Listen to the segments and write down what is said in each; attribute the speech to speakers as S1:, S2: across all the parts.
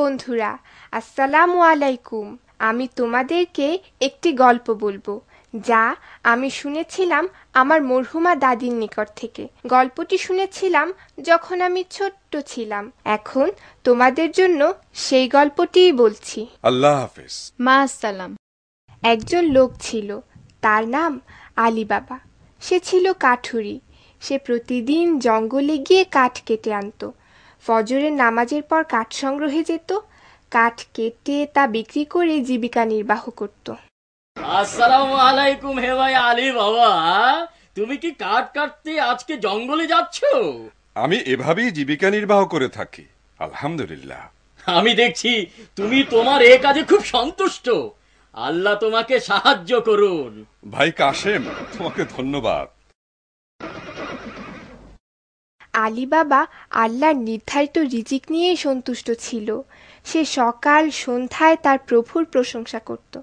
S1: বন্ধুরা আসসালামু আলাইকুম আমি তোমাদেরকে একটি গল্প বলবো যা আমি শুনেছিলাম আমার মরহুমা দাদির নিকট থেকে গল্পটি শুনেছিলাম যখন আমি ছোট্ট ছিলাম এখন তোমাদের জন্য সেই গল্পটিই বলছি
S2: আল্লাহ হাফিজ
S1: মা আসসালাম একজন লোক ছিল তার নাম আলী বাবা সে ছিল কাঠুরি সে প্রতিদিন জঙ্গলে গিয়ে কাঠ কেটে আনতো ফজরের নামাজের পর কাঠ সংগ্রহে যেত কাঠ কেটে তা বিক্রি করে জীবিকা নির্বাহ করত
S3: আসসালামু আলাইকুম হে ভাই আলী বাবা তুমি কি কাঠ কাটতে আজকে জঙ্গলে যাচ্ছ
S2: আমি এভাবেই জীবিকা নির্বাহ করে থাকি আলহামদুলিল্লাহ
S3: আমি দেখছি তুমি তোমার এ কাজে খুব সন্তুষ্ট আল্লাহ তোমাকে সাহায্য করুন
S2: ভাই কাশেম তোমাকে ধন্যবাদ
S1: আলী বাবা আল্লাহর নির্ধারিত রিজিক নিয়েই সন্তুষ্ট ছিল সে সকাল সন্ধ্যায় তার প্রভুর প্রশংসা করত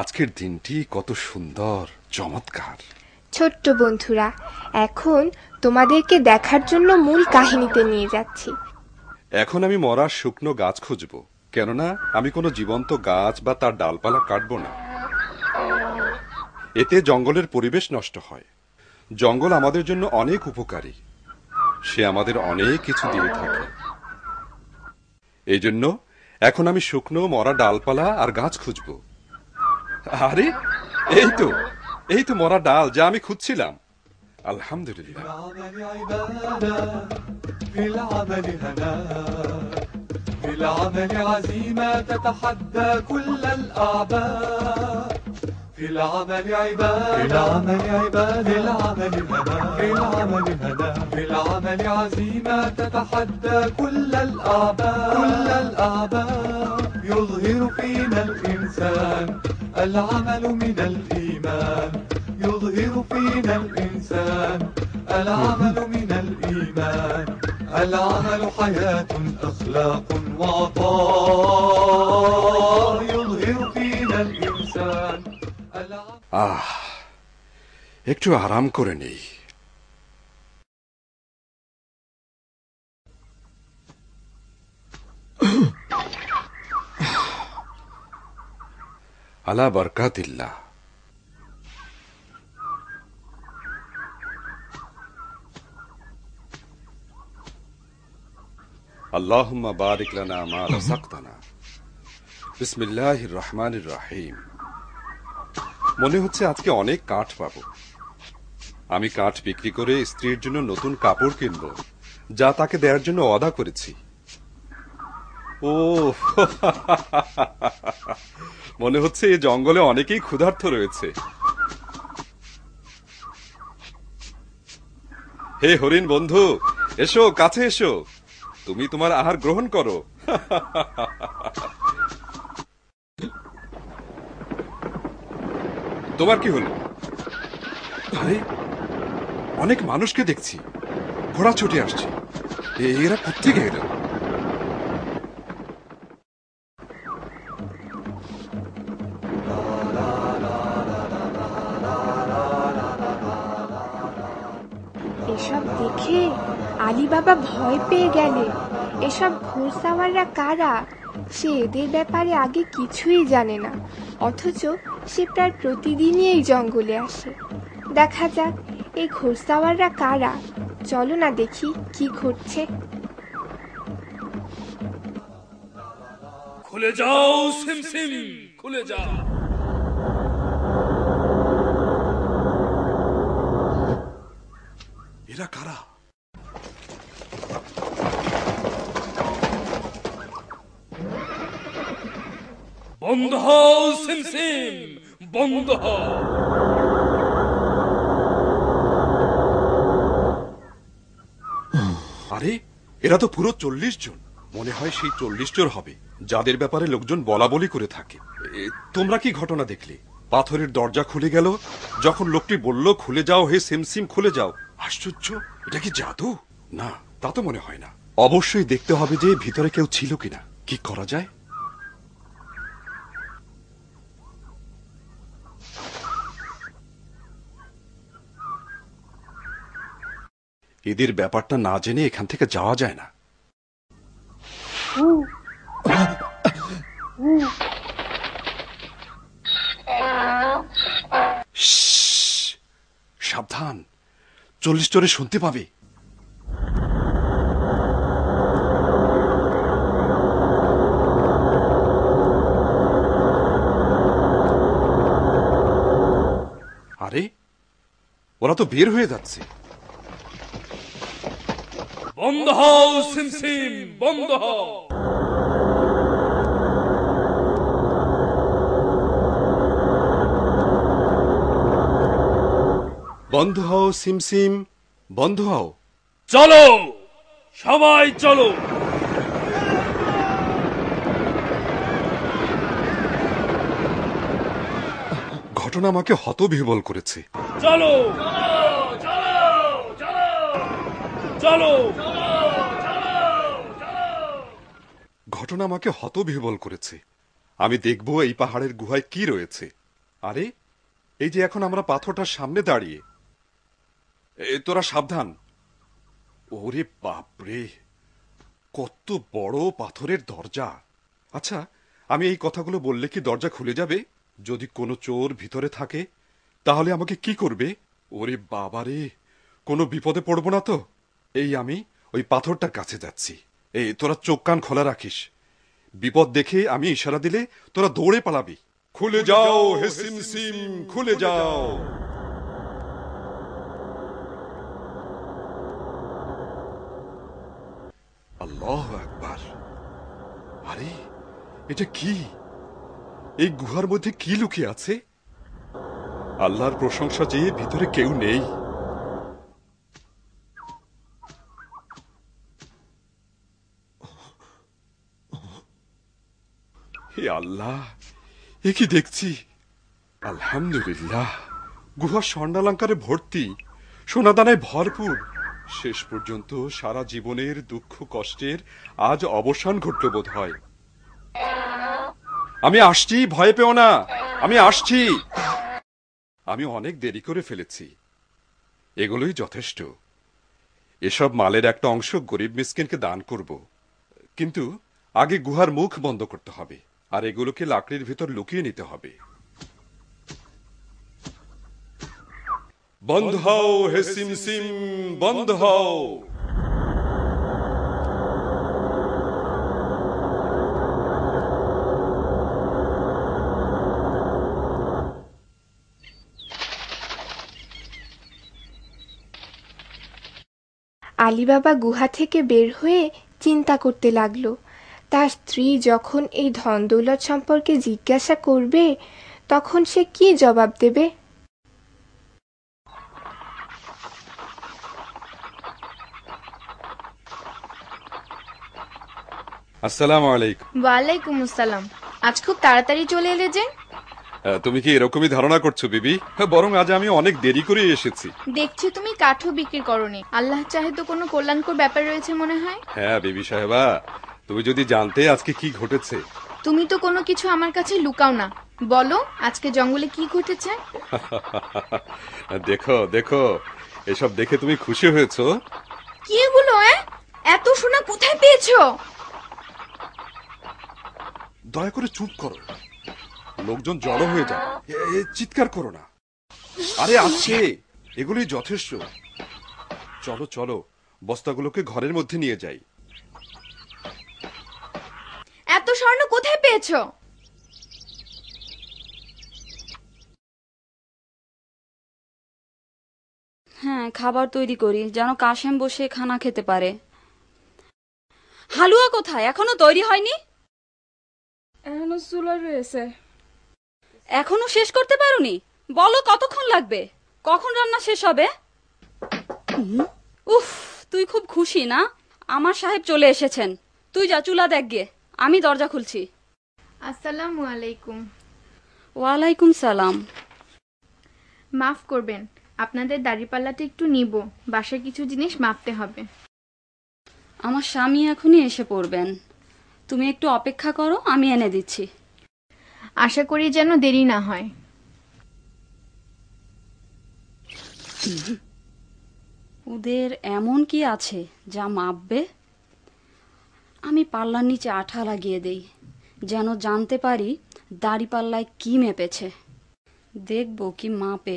S2: আজকের দিনটি কত সুন্দর চমৎকার
S1: ছোট্ট বন্ধুরা এখন তোমাদেরকে দেখার জন্য মূল কাহিনীতে নিয়ে যাচ্ছি
S2: এখন আমি মরার শুকনো গাছ খুঁজবো কেননা আমি কোনো জীবন্ত গাছ বা তার ডালপালা কাটব না এতে জঙ্গলের পরিবেশ নষ্ট হয় জঙ্গল আমাদের জন্য অনেক উপকারী সে আমাদের অনেক কিছু দিয়ে থাকে এই জন্য এখন আমি শুকনো মরা ডালপালা আর গাছ খুঁজব আরে এই তো এই তো মরা ডাল যা আমি খুঁজছিলাম আলহামদুলিল্লাহ بالعمل عزيمة تتحدى كل الأعباء في العمل عباد في العمل
S4: عباد في العمل هدى في العمل هدى في العمل عزيمة تتحدى كل الأعباء كل الأعباء يظهر فينا الإنسان العمل من الإيمان يظهر فينا الإنسان العمل من الإيمان العمل
S2: حياة أخلاق
S4: وعطاء يظهر فينا الإنسان
S2: آه اكتو عرام كورني على بركات الله اللهم بارك لنا ما رزقتنا بسم الله الرحمن الرحيم মনে হচ্ছে আজকে অনেক কাঠ পাবো আমি কাঠ বিক্রি করে স্ত্রীর জন্য নতুন কাপড় কিনব যা তাকে দেওয়ার জন্য অদা করেছি ও মনে হচ্ছে এই জঙ্গলে অনেকেই ক্ষুধার্থ রয়েছে হে হরিণ বন্ধু এসো কাছে এসো তুমি তোমার আহার গ্রহণ করো তোমার কি হলো ভাই অনেক মানুষকে দেখছি ঘোড়া ছুটে আসছে এরা কোথেকে এলো
S1: আলিবাবা বাবা ভয় পেয়ে গেলে এসব ঘোরসাওয়াররা কারা সে এদের ব্যাপারে আগে কিছুই জানে না অথচ সে প্রায় প্রতিদিনই এই জঙ্গলে আসে দেখা যাক এই ঘোরসাওয়াররা কারা চলো না দেখি কি ঘটছে
S5: খুলে যাও সিম সিম খুলে যাও এরা কারা বন্ধ হও সিমসিম বন্ধ হও
S2: আরে এরা তো পুরো চল্লিশ জন মনে হয় সেই চল্লিশ জন হবে যাদের ব্যাপারে লোকজন বলা বলি করে থাকে তোমরা কি ঘটনা দেখলে পাথরের দরজা খুলে গেল যখন লোকটি বলল খুলে যাও হে সিমসিম খুলে যাও আশ্চর্য এটা কি জাদু না তা তো মনে হয় না অবশ্যই দেখতে হবে যে ভিতরে কেউ ছিল কিনা কি করা যায় এদের ব্যাপারটা না জেনে এখান থেকে যাওয়া যায় না সাবধান চল্লিশ চরে শুনতে পাবে আরে ওরা তো বের হয়ে যাচ্ছে
S4: বন্ধ হও সিমসিম বন্ধ হও
S2: বন্ধ হও সিমসিম বন্ধ হও
S5: চলো সবাই চলো
S2: ঘটনা আমাকে হতবিহ্বল করেছে
S4: চলো চলো চলো চলো
S2: ঘটনা আমাকে হতবিহ্বল করেছে আমি দেখব এই পাহাড়ের গুহায় কি রয়েছে আরে এই যে এখন আমরা পাথরটার সামনে দাঁড়িয়ে এ তোরা সাবধান ওরে বাপরে কত বড় পাথরের দরজা আচ্ছা আমি এই কথাগুলো বললে কি দরজা খুলে যাবে যদি কোনো চোর ভিতরে থাকে তাহলে আমাকে কি করবে ওরে বাবারে কোনো বিপদে পড়বো না তো এই আমি ওই পাথরটার কাছে যাচ্ছি এই তোরা চোখ কান খোলা রাখিস বিপদ দেখে আমি ইশারা দিলে তোরা দৌড়ে পালাবি খুলে যাও হে সিম সিম খুলে যাও আল্লাহ একবার আরে এটা কি এই গুহার মধ্যে কি লুকিয়ে আছে আল্লাহর প্রশংসা যে ভিতরে কেউ নেই আল্লাহ এ কি দেখছি আলহামদুলিল্লাহ গুহা স্বর্ণালঙ্কারে ভর্তি সোনাদানায় ভরপুর শেষ পর্যন্ত সারা জীবনের দুঃখ কষ্টের আজ অবসান ঘটল বোধ হয় আমি আসছি ভয় পেও না আমি আসছি আমি অনেক দেরি করে ফেলেছি এগুলোই যথেষ্ট এসব মালের একটা অংশ গরিব মিসকিনকে দান করব কিন্তু আগে গুহার মুখ বন্ধ করতে হবে আর এগুলোকে লাকড়ির ভেতর লুকিয়ে নিতে হবে বন্ধ হও হে সিম সিম বন্ধ হও
S1: আলিবাবা গুহা থেকে বের হয়ে চিন্তা করতে লাগলো তার স্ত্রী যখন এই ধনদৌলত সম্পর্কে জিজ্ঞাসা করবে তখন সে কি জবাব দেবে
S2: আসসালামু আলাইকুম
S6: ওয়ালাইকুম আসসালাম আজ খুব তাড়াতাড়ি চলে এলে যে
S2: তুমি কি এরকমই ধারণা করছো বিবি হ্যাঁ, বরং আজ আমি অনেক দেরি করে এসেছি
S6: দেখছি তুমি কাঠও বিক্রি করনি আল্লাহ চাহে তো কোনো কল্যাণকর ব্যাপার রয়েছে মনে হয়
S2: হ্যাঁ বিবি সাহেবা তুমি যদি জানতে আজকে কি ঘটেছে
S6: তুমি তো কোনো কিছু আমার কাছে লুকাও না বলো আজকে জঙ্গলে কি ঘটেছে
S2: দেখো দেখো এসব দেখে তুমি খুশি হয়েছো
S6: কি এগুলো এত সোনা কোথায় পেয়েছো
S2: দয়া করে চুপ করো লোকজন জড়ো হয়ে যায় চিৎকার করো না আরে আছে এগুলি যথেষ্ট চলো চলো বস্তাগুলোকে ঘরের মধ্যে নিয়ে যাই
S6: এত স্বর্ণ কোথায় পেয়েছো
S7: হ্যাঁ খাবার তৈরি করি যেন কাশেম বসে খানা খেতে পারে হালুয়া কোথায় এখনো তৈরি হয়নি এখনো চুলা রয়েছে এখনো শেষ করতে পারোনি বলো কতক্ষণ লাগবে কখন রান্না শেষ হবে উফ তুই খুব খুশি না আমার সাহেব চলে এসেছেন তুই যা চুলা দেখ গিয়ে আমি দরজা খুলছি
S6: আসসালামু আলাইকুম
S7: ওয়ালাইকুম সালাম
S6: মাফ করবেন আপনাদের দাড়িপাল্লাটা
S7: একটু নিব বাসায় কিছু জিনিস মাপতে হবে আমার স্বামী এখনই এসে পড়বেন তুমি একটু অপেক্ষা করো আমি এনে দিচ্ছি আশা করি যেন দেরি না হয় ওদের এমন কি আছে যা মাপবে আমি পাল্লার নিচে আঠা লাগিয়ে দেই যেন জানতে পারি দাড়ি পাল্লায় কি মেপেছে দেখব কি মাপে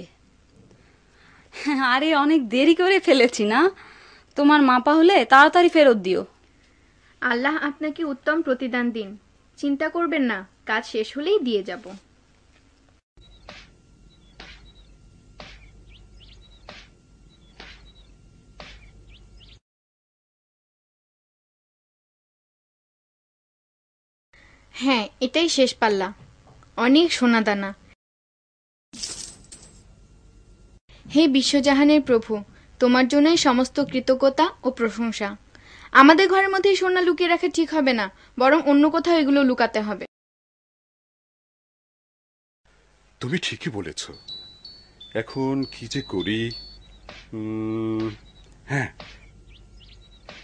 S7: আরে অনেক দেরি করে ফেলেছি না তোমার মাপা হলে তাড়াতাড়ি ফেরত দিও
S6: আল্লাহ আপনাকে উত্তম প্রতিদান দিন চিন্তা করবেন না কাজ শেষ হলেই দিয়ে যাব
S4: হ্যাঁ এটাই শেষ পাল্লা অনেক
S6: সোনা দানা হে বিশ্বজাহানের প্রভু তোমার জন্যই সমস্ত কৃতজ্ঞতা ও প্রশংসা আমাদের ঘরের মধ্যে সোনা লুকিয়ে রাখা ঠিক হবে না বরং অন্য কোথাও এগুলো লুকাতে হবে
S2: তুমি ঠিকই বলেছ এখন কি যে করি হ্যাঁ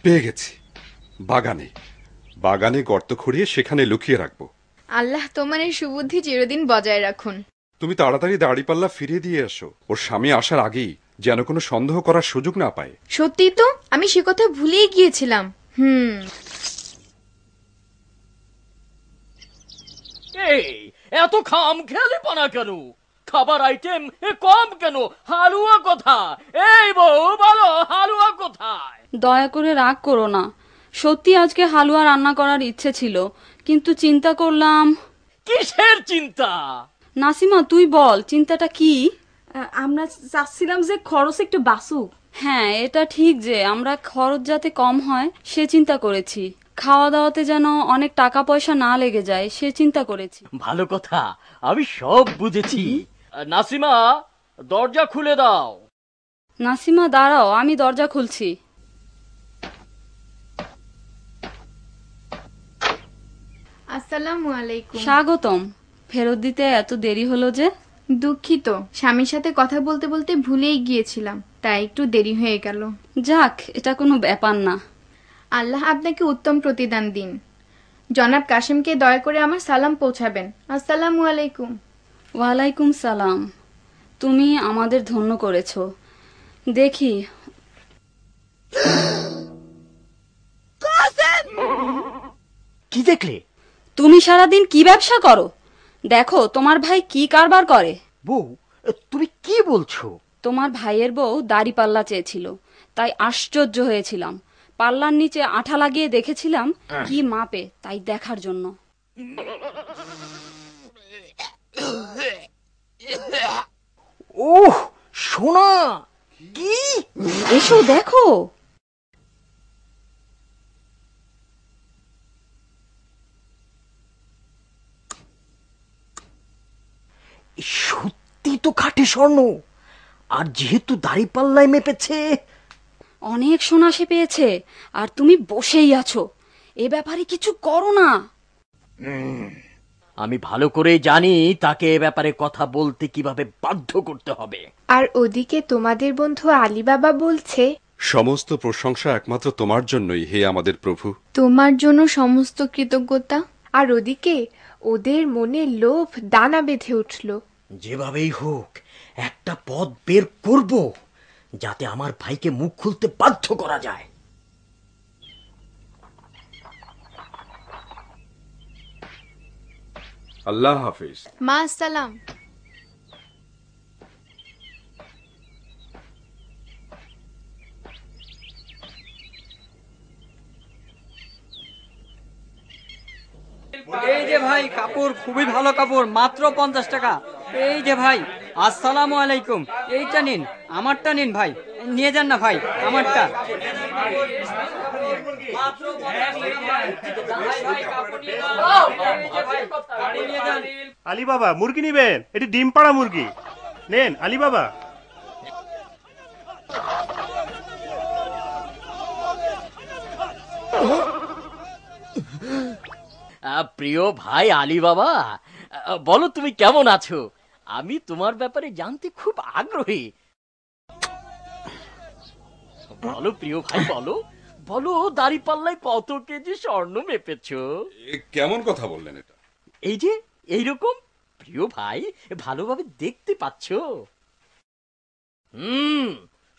S2: পেয়ে গেছি বাগানে বাগানে গর্ত খুঁড়িয়ে সেখানে লুকিয়ে রাখবো
S6: আল্লাহ তোমার এই সুবুদ্ধি চিরদিন বজায় রাখুন
S2: তুমি তাড়াতাড়ি দাড়িপাল্লা ফিরিয়ে দিয়ে আসো ওর স্বামী আসার আগেই যেন কোনো সন্দেহ করার সুযোগ না পায়
S6: সত্যি তো আমি সে কথা ভুলেই গিয়েছিলাম হুম
S3: এই এত খাম খেলে পানা কেন খাবার আইটেম এ কম কেন হালুয়া কোথায়
S7: এই বউ বলো
S3: হালুয়া কোথায়
S7: দয়া করে রাগ করো না সত্যি আজকে হালুয়া রান্না করার ইচ্ছে ছিল কিন্তু চিন্তা করলাম
S3: কিসের চিন্তা
S7: নাসিমা তুই বল চিন্তাটা কি
S8: আমরা চাচ্ছিলাম যে খরচ একটু বাসুক
S7: হ্যাঁ এটা ঠিক যে আমরা খরচ যাতে কম হয় সে চিন্তা করেছি খাওয়া দাওয়াতে যেন অনেক টাকা পয়সা না লেগে যায় সে চিন্তা করেছি
S3: ভালো কথা আমি সব বুঝেছি নাসিমা দরজা খুলে দাও
S7: নাসিমা দাঁড়াও আমি দরজা খুলছি
S6: আসসালামু আলাইকুম
S7: স্বাগতম ফেরত দিতে
S6: এত দেরি হলো যে দুঃখিত স্বামীর সাথে কথা বলতে বলতে ভুলেই গিয়েছিলাম তাই একটু দেরি হয়ে গেল যাক এটা কোনো ব্যাপার না আল্লাহ আপনাকে উত্তম প্রতিদান দিন জনাব কাশিমকে দয়া করে আমার সালাম পৌঁছাবেন আসসালামু আলাইকুম
S7: ওয়ালাইকুম সালাম তুমি আমাদের ধন্য করেছ দেখি কি দেখলে তুমি সারাদিন কি ব্যবসা করো দেখো তোমার ভাই কি কারবার করে বউ তুমি কি বলছো তোমার ভাইয়ের বউ দাড়ি পাল্লা চেয়েছিল তাই আশ্চর্য হয়েছিলাম পাল্লার নিচে আঠা লাগিয়ে দেখেছিলাম হ্যাঁ। কি মাপে তাই দেখার জন্য ওহ সোনা
S4: কি এসো দেখো
S7: সত্যি তো খাটে স্বর্ণ আর যেহেতু পাল্লায় মেপেছে অনেক সোনা সে পেয়েছে আর তুমি বসেই আছো এ ব্যাপারে কিছু করো না
S3: আমি ভালো করে জানি তাকে এ ব্যাপারে কথা বলতে কিভাবে বাধ্য করতে হবে
S1: আর ওদিকে তোমাদের বন্ধু আলী বাবা বলছে
S2: সমস্ত প্রশংসা একমাত্র তোমার জন্যই হে আমাদের প্রভু
S1: তোমার জন্য সমস্ত কৃতজ্ঞতা আর ওদিকে ওদের মনে লোভ দানা বেঁধে উঠল
S3: যেভাবেই হোক একটা পথ বের করব যাতে আমার ভাইকে মুখ খুলতে বাধ্য করা যায়
S2: আল্লাহ হাফিজ
S3: মা
S6: আসসালাম
S9: এই যে ভাই কাপড় খুবই ভালো
S7: কাপড় মাত্র পঞ্চাশ টাকা এই যে ভাই আসসালামু আলাইকুম এইটা নিন আমারটা নিন ভাই
S10: নিয়ে যান না ভাই আমারটা আলি বাবা মুরগি নিবেন এটি ডিম পাড়া মুরগি নেন আলি বাবা
S3: প্রিয় ভাই আলী বাবা বলো তুমি কেমন আছো আমি তোমার ব্যাপারে জানতে খুব আগ্রহী বলো প্রিয় ভাই বলো বলো দাড়ি পাল্লায় কত কেজি স্বর্ণ মেপেছো কেমন কথা বললেন এটা এই যে এইরকম প্রিয় ভাই ভালোভাবে দেখতে পাচ্ছ হুম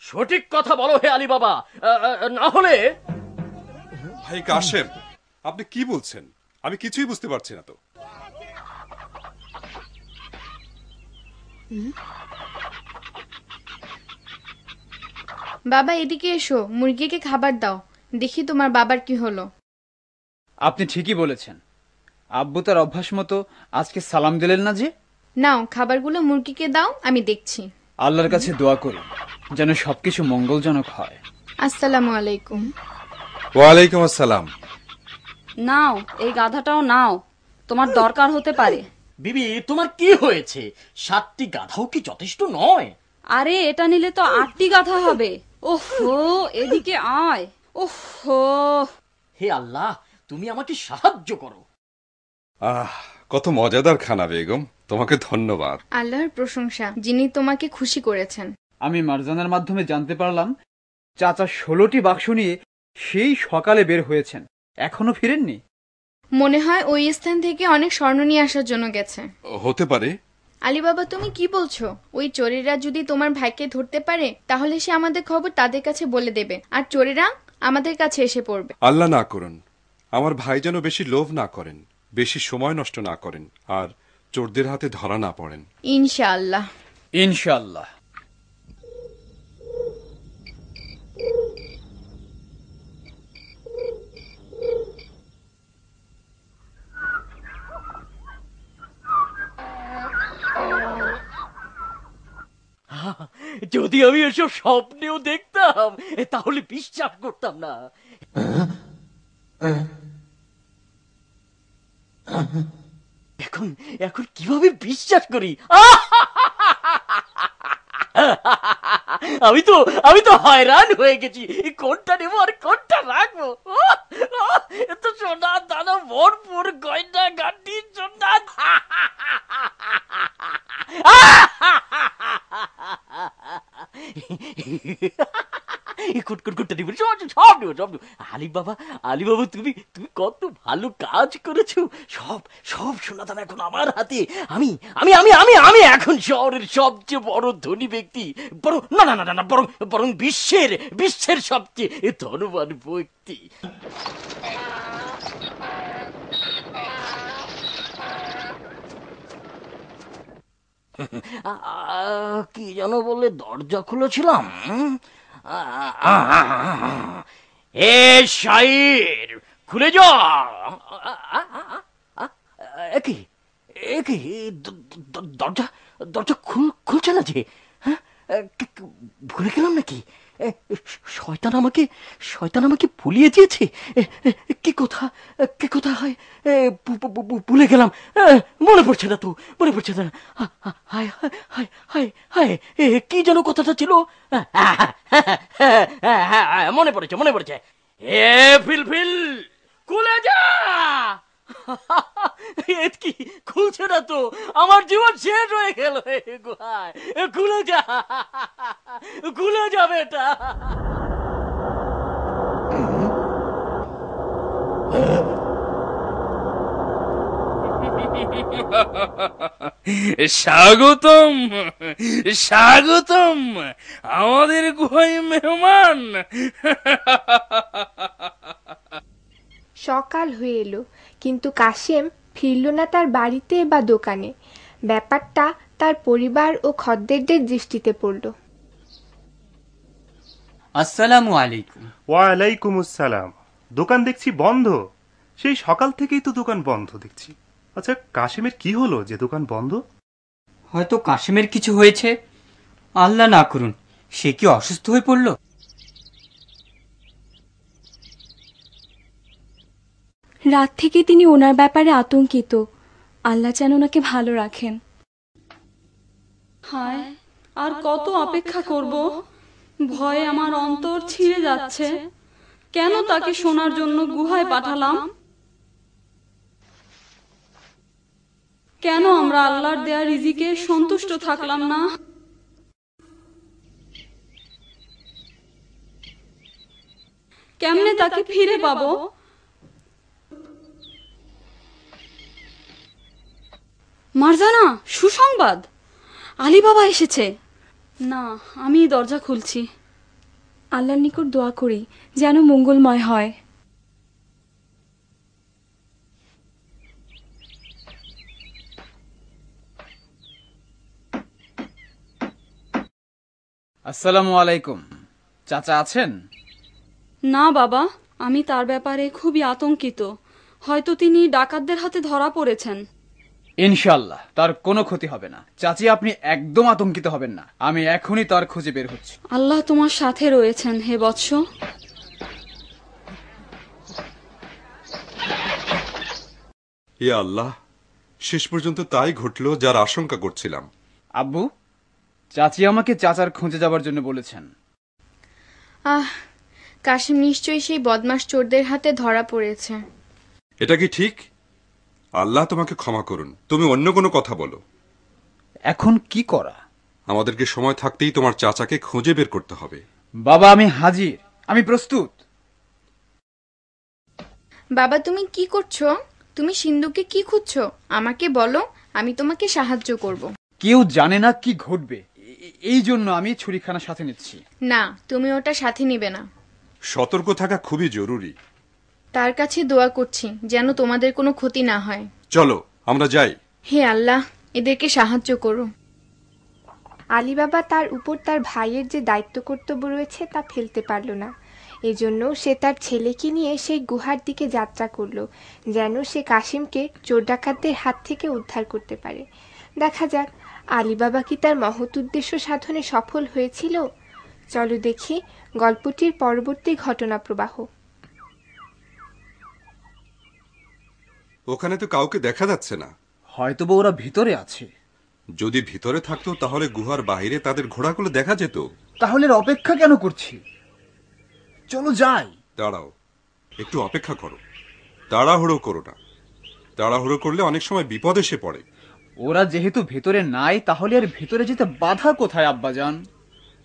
S3: সঠিক কথা বলো হে আলী বাবা না হলে
S2: ভাই কাশেম আপনি কি বলছেন আমি কিছুই বুঝতে পারছি না তো
S6: বাবা এদিকে এসো মুরগিকে খাবার দাও দেখি তোমার বাবার কি হলো
S9: আপনি ঠিকই বলেছেন আব্বু তার অভ্যাস মতো আজকে সালাম দিলেন না যে
S6: নাও খাবারগুলো মুরগিকে দাও আমি দেখছি
S9: আল্লাহর কাছে দোয়া করি যেন সবকিছু মঙ্গলজনক হয়
S7: আসসালামু আলাইকুম
S9: ওয়ালাইকুম আসসালাম
S7: নাও এই গাধাটাও নাও তোমার দরকার হতে পারে বিবি তোমার
S3: কি হয়েছে সাতটি গাধাও কি যথেষ্ট নয়
S7: আরে এটা নিলে তো আটটি গাধা হবে ওহো এদিকে আয় ওহো হে আল্লাহ
S3: তুমি আমাকে সাহায্য করো
S2: আহ কত মজাদার খানা বেগম তোমাকে ধন্যবাদ
S6: আল্লাহর প্রশংসা যিনি তোমাকে খুশি করেছেন
S9: আমি মারজানার মাধ্যমে জানতে পারলাম চাচা ষোলোটি বাক্স নিয়ে সেই সকালে বের হয়েছেন এখনো ফিরেননি
S6: মনে হয় ওই স্থান থেকে অনেক স্বর্ণ নিয়ে আসার জন্য গেছে হতে পারে আলী বাবা তুমি কি বলছো ওই চোরেরা যদি তোমার ভাইকে ধরতে পারে তাহলে সে আমাদের খবর তাদের কাছে বলে দেবে আর চোরেরা আমাদের কাছে এসে পড়বে
S2: আল্লাহ না করুন আমার ভাই যেন বেশি লোভ না করেন বেশি সময় নষ্ট না করেন আর চোরদের হাতে ধরা না পড়েন
S6: ইনশাআল্লাহ
S2: ইনশাআল্লাহ
S3: যদি আমি এসব স্বপ্নেও দেখতাম তাহলে বিশ্বাস করতাম না এখন এখন কিভাবে বিশ্বাস করি আহ আমি তো আমি তো হয়রান হয়ে গেছি কোনটা নেবো আর কোনটা রাখবো এত
S11: সোনা দানা ভরপুর গয়না গাটি সোনা
S3: কুটকুটকুটটা দিব সব সব সব আলি বাবা আলি বাবা তুমি তুমি কত ভালো কাজ করেছো সব সব
S11: এখন আমার হাতে আমি আমি আমি আমি আমি এখন
S3: শহরের সবচেয়ে বড় ধনী ব্যক্তি বরং না না না না বরং বরং বিশ্বের বিশ্বের সবচেয়ে ধনবান ব্যক্তি
S11: কি যেন বলে দরজা খুলেছিলাম
S4: এ শাইর খুলে যা
S3: কি কি দরজা দরজা খুল খুলছে না যে হ্যাঁ ভুলে গেলাম নাকি শয়তান আমাকে শয়তান আমাকে ভুলিয়ে দিয়েছে কি কথা কি কথা হয় ভুলে গেলাম মনে পড়ছে না তো মনে পড়ছে না হায় হায় হায় হায় কি যেন কথাটা ছিল মনে পড়েছে মনে পড়েছে এ ফিলফিল কুলে যা কি খুলছে না তো আমার জীবন শেষ হয়ে গেল গুহায় খুলে যা খুলে যা বেটা
S5: স্বাগতম স্বাগতম আমাদের গুহায় মেহমান
S1: সকাল হয়ে এলো কিন্তু কাশেম ফিরল না তার বাড়িতে বা দোকানে ব্যাপারটা তার পরিবার ও খদ্দেরদের দৃষ্টিতে পড়ল
S10: আসসালামু আলাইকুম ওয়ালাইকুম আসসালাম দোকান দেখছি বন্ধ সেই সকাল থেকেই তো দোকান বন্ধ দেখছি আচ্ছা কাশিমের কি হলো যে দোকান বন্ধ
S9: হয়তো কাশিমের কিছু হয়েছে আল্লাহ না করুন সে কি অসুস্থ হয়ে পড়ল
S8: রাত থেকে তিনি ওনার ব্যাপারে আতঙ্কিত আল্লাহ যেন ওনাকে ভালো রাখেন
S7: হায় আর কত অপেক্ষা করব ভয়ে আমার অন্তর ছিঁড়ে যাচ্ছে কেন তাকে শোনার জন্য গুহায় পাঠালাম কেন আমরা আল্লাহর দেয়া রিজিকে সন্তুষ্ট থাকলাম না কেমনে তাকে ফিরে পাবো মারজানা সুসংবাদ আলী বাবা এসেছে না আমি দরজা খুলছি
S8: আল্লাহর নিকট দোয়া করি যেন মঙ্গলময় হয়
S9: আসসালামু আলাইকুম চাচা আছেন
S7: না বাবা আমি তার ব্যাপারে খুবই আতঙ্কিত হয়তো তিনি ডাকাতদের হাতে ধরা পড়েছেন
S9: ইনশাল্লাহ তার কোনো ক্ষতি হবে না চাচি আপনি একদম আতঙ্কিত হবেন না আমি এখনই তার খুঁজে বের হচ্ছি
S7: আল্লাহ তোমার সাথে রয়েছেন হে বৎস
S2: আল্লাহ শেষ পর্যন্ত তাই ঘটল যার আশঙ্কা
S9: করছিলাম আব্বু চাচি আমাকে চাচার খুঁজে যাবার জন্য বলেছেন
S6: আহ কাশিম নিশ্চয়ই সেই বদমাস চোরদের হাতে ধরা পড়েছে
S2: এটা কি ঠিক আল্লাহ তোমাকে ক্ষমা করুন তুমি অন্য কোনো কথা বলো
S9: এখন কি করা
S2: আমাদেরকে সময় থাকতেই তোমার চাচাকে খুঁজে বের করতে হবে
S9: বাবা আমি হাজির আমি প্রস্তুত বাবা
S6: তুমি কি করছো তুমি সিন্ধুকে কি খুঁজছো আমাকে বলো আমি তোমাকে সাহায্য
S9: করব কেউ জানে না কি ঘটবে এই জন্য আমি ছুরিখানা সাথে নিচ্ছি
S6: না তুমি ওটা সাথে নিবে না
S2: সতর্ক থাকা খুবই জরুরি
S6: তার কাছে দোয়া করছি যেন তোমাদের কোনো ক্ষতি না হয়
S2: চলো আমরা যাই
S6: হে আল্লাহ এদেরকে সাহায্য করো আলী বাবা তার উপর তার ভাইয়ের যে দায়িত্ব কর্তব্য
S1: রয়েছে তা ফেলতে পারল না এজন্য সে তার ছেলেকে নিয়ে সেই গুহার দিকে যাত্রা করল যেন সে কাশিমকে চোর ডাকাতদের হাত থেকে উদ্ধার করতে পারে দেখা যাক আলিবাবা কি তার মহৎ উদ্দেশ্য সাধনে সফল হয়েছিল চলো দেখি গল্পটির পরবর্তী ঘটনা প্রবাহ
S2: ওখানে তো কাউকে দেখা যাচ্ছে না হয়তো ওরা ভিতরে আছে যদি ভিতরে থাকতো তাহলে গুহার বাইরে তাদের ঘোড়াগুলো দেখা যেত
S9: তাহলে অপেক্ষা কেন করছি
S12: চলো যাই
S2: দাঁড়াও একটু অপেক্ষা করো তাড়াহুড়ো করো না তাড়াহুড়ো করলে অনেক সময় বিপদ এসে পড়ে
S9: ওরা যেহেতু ভেতরে নাই তাহলে আর ভেতরে যেতে বাধা কোথায় আব্বাজান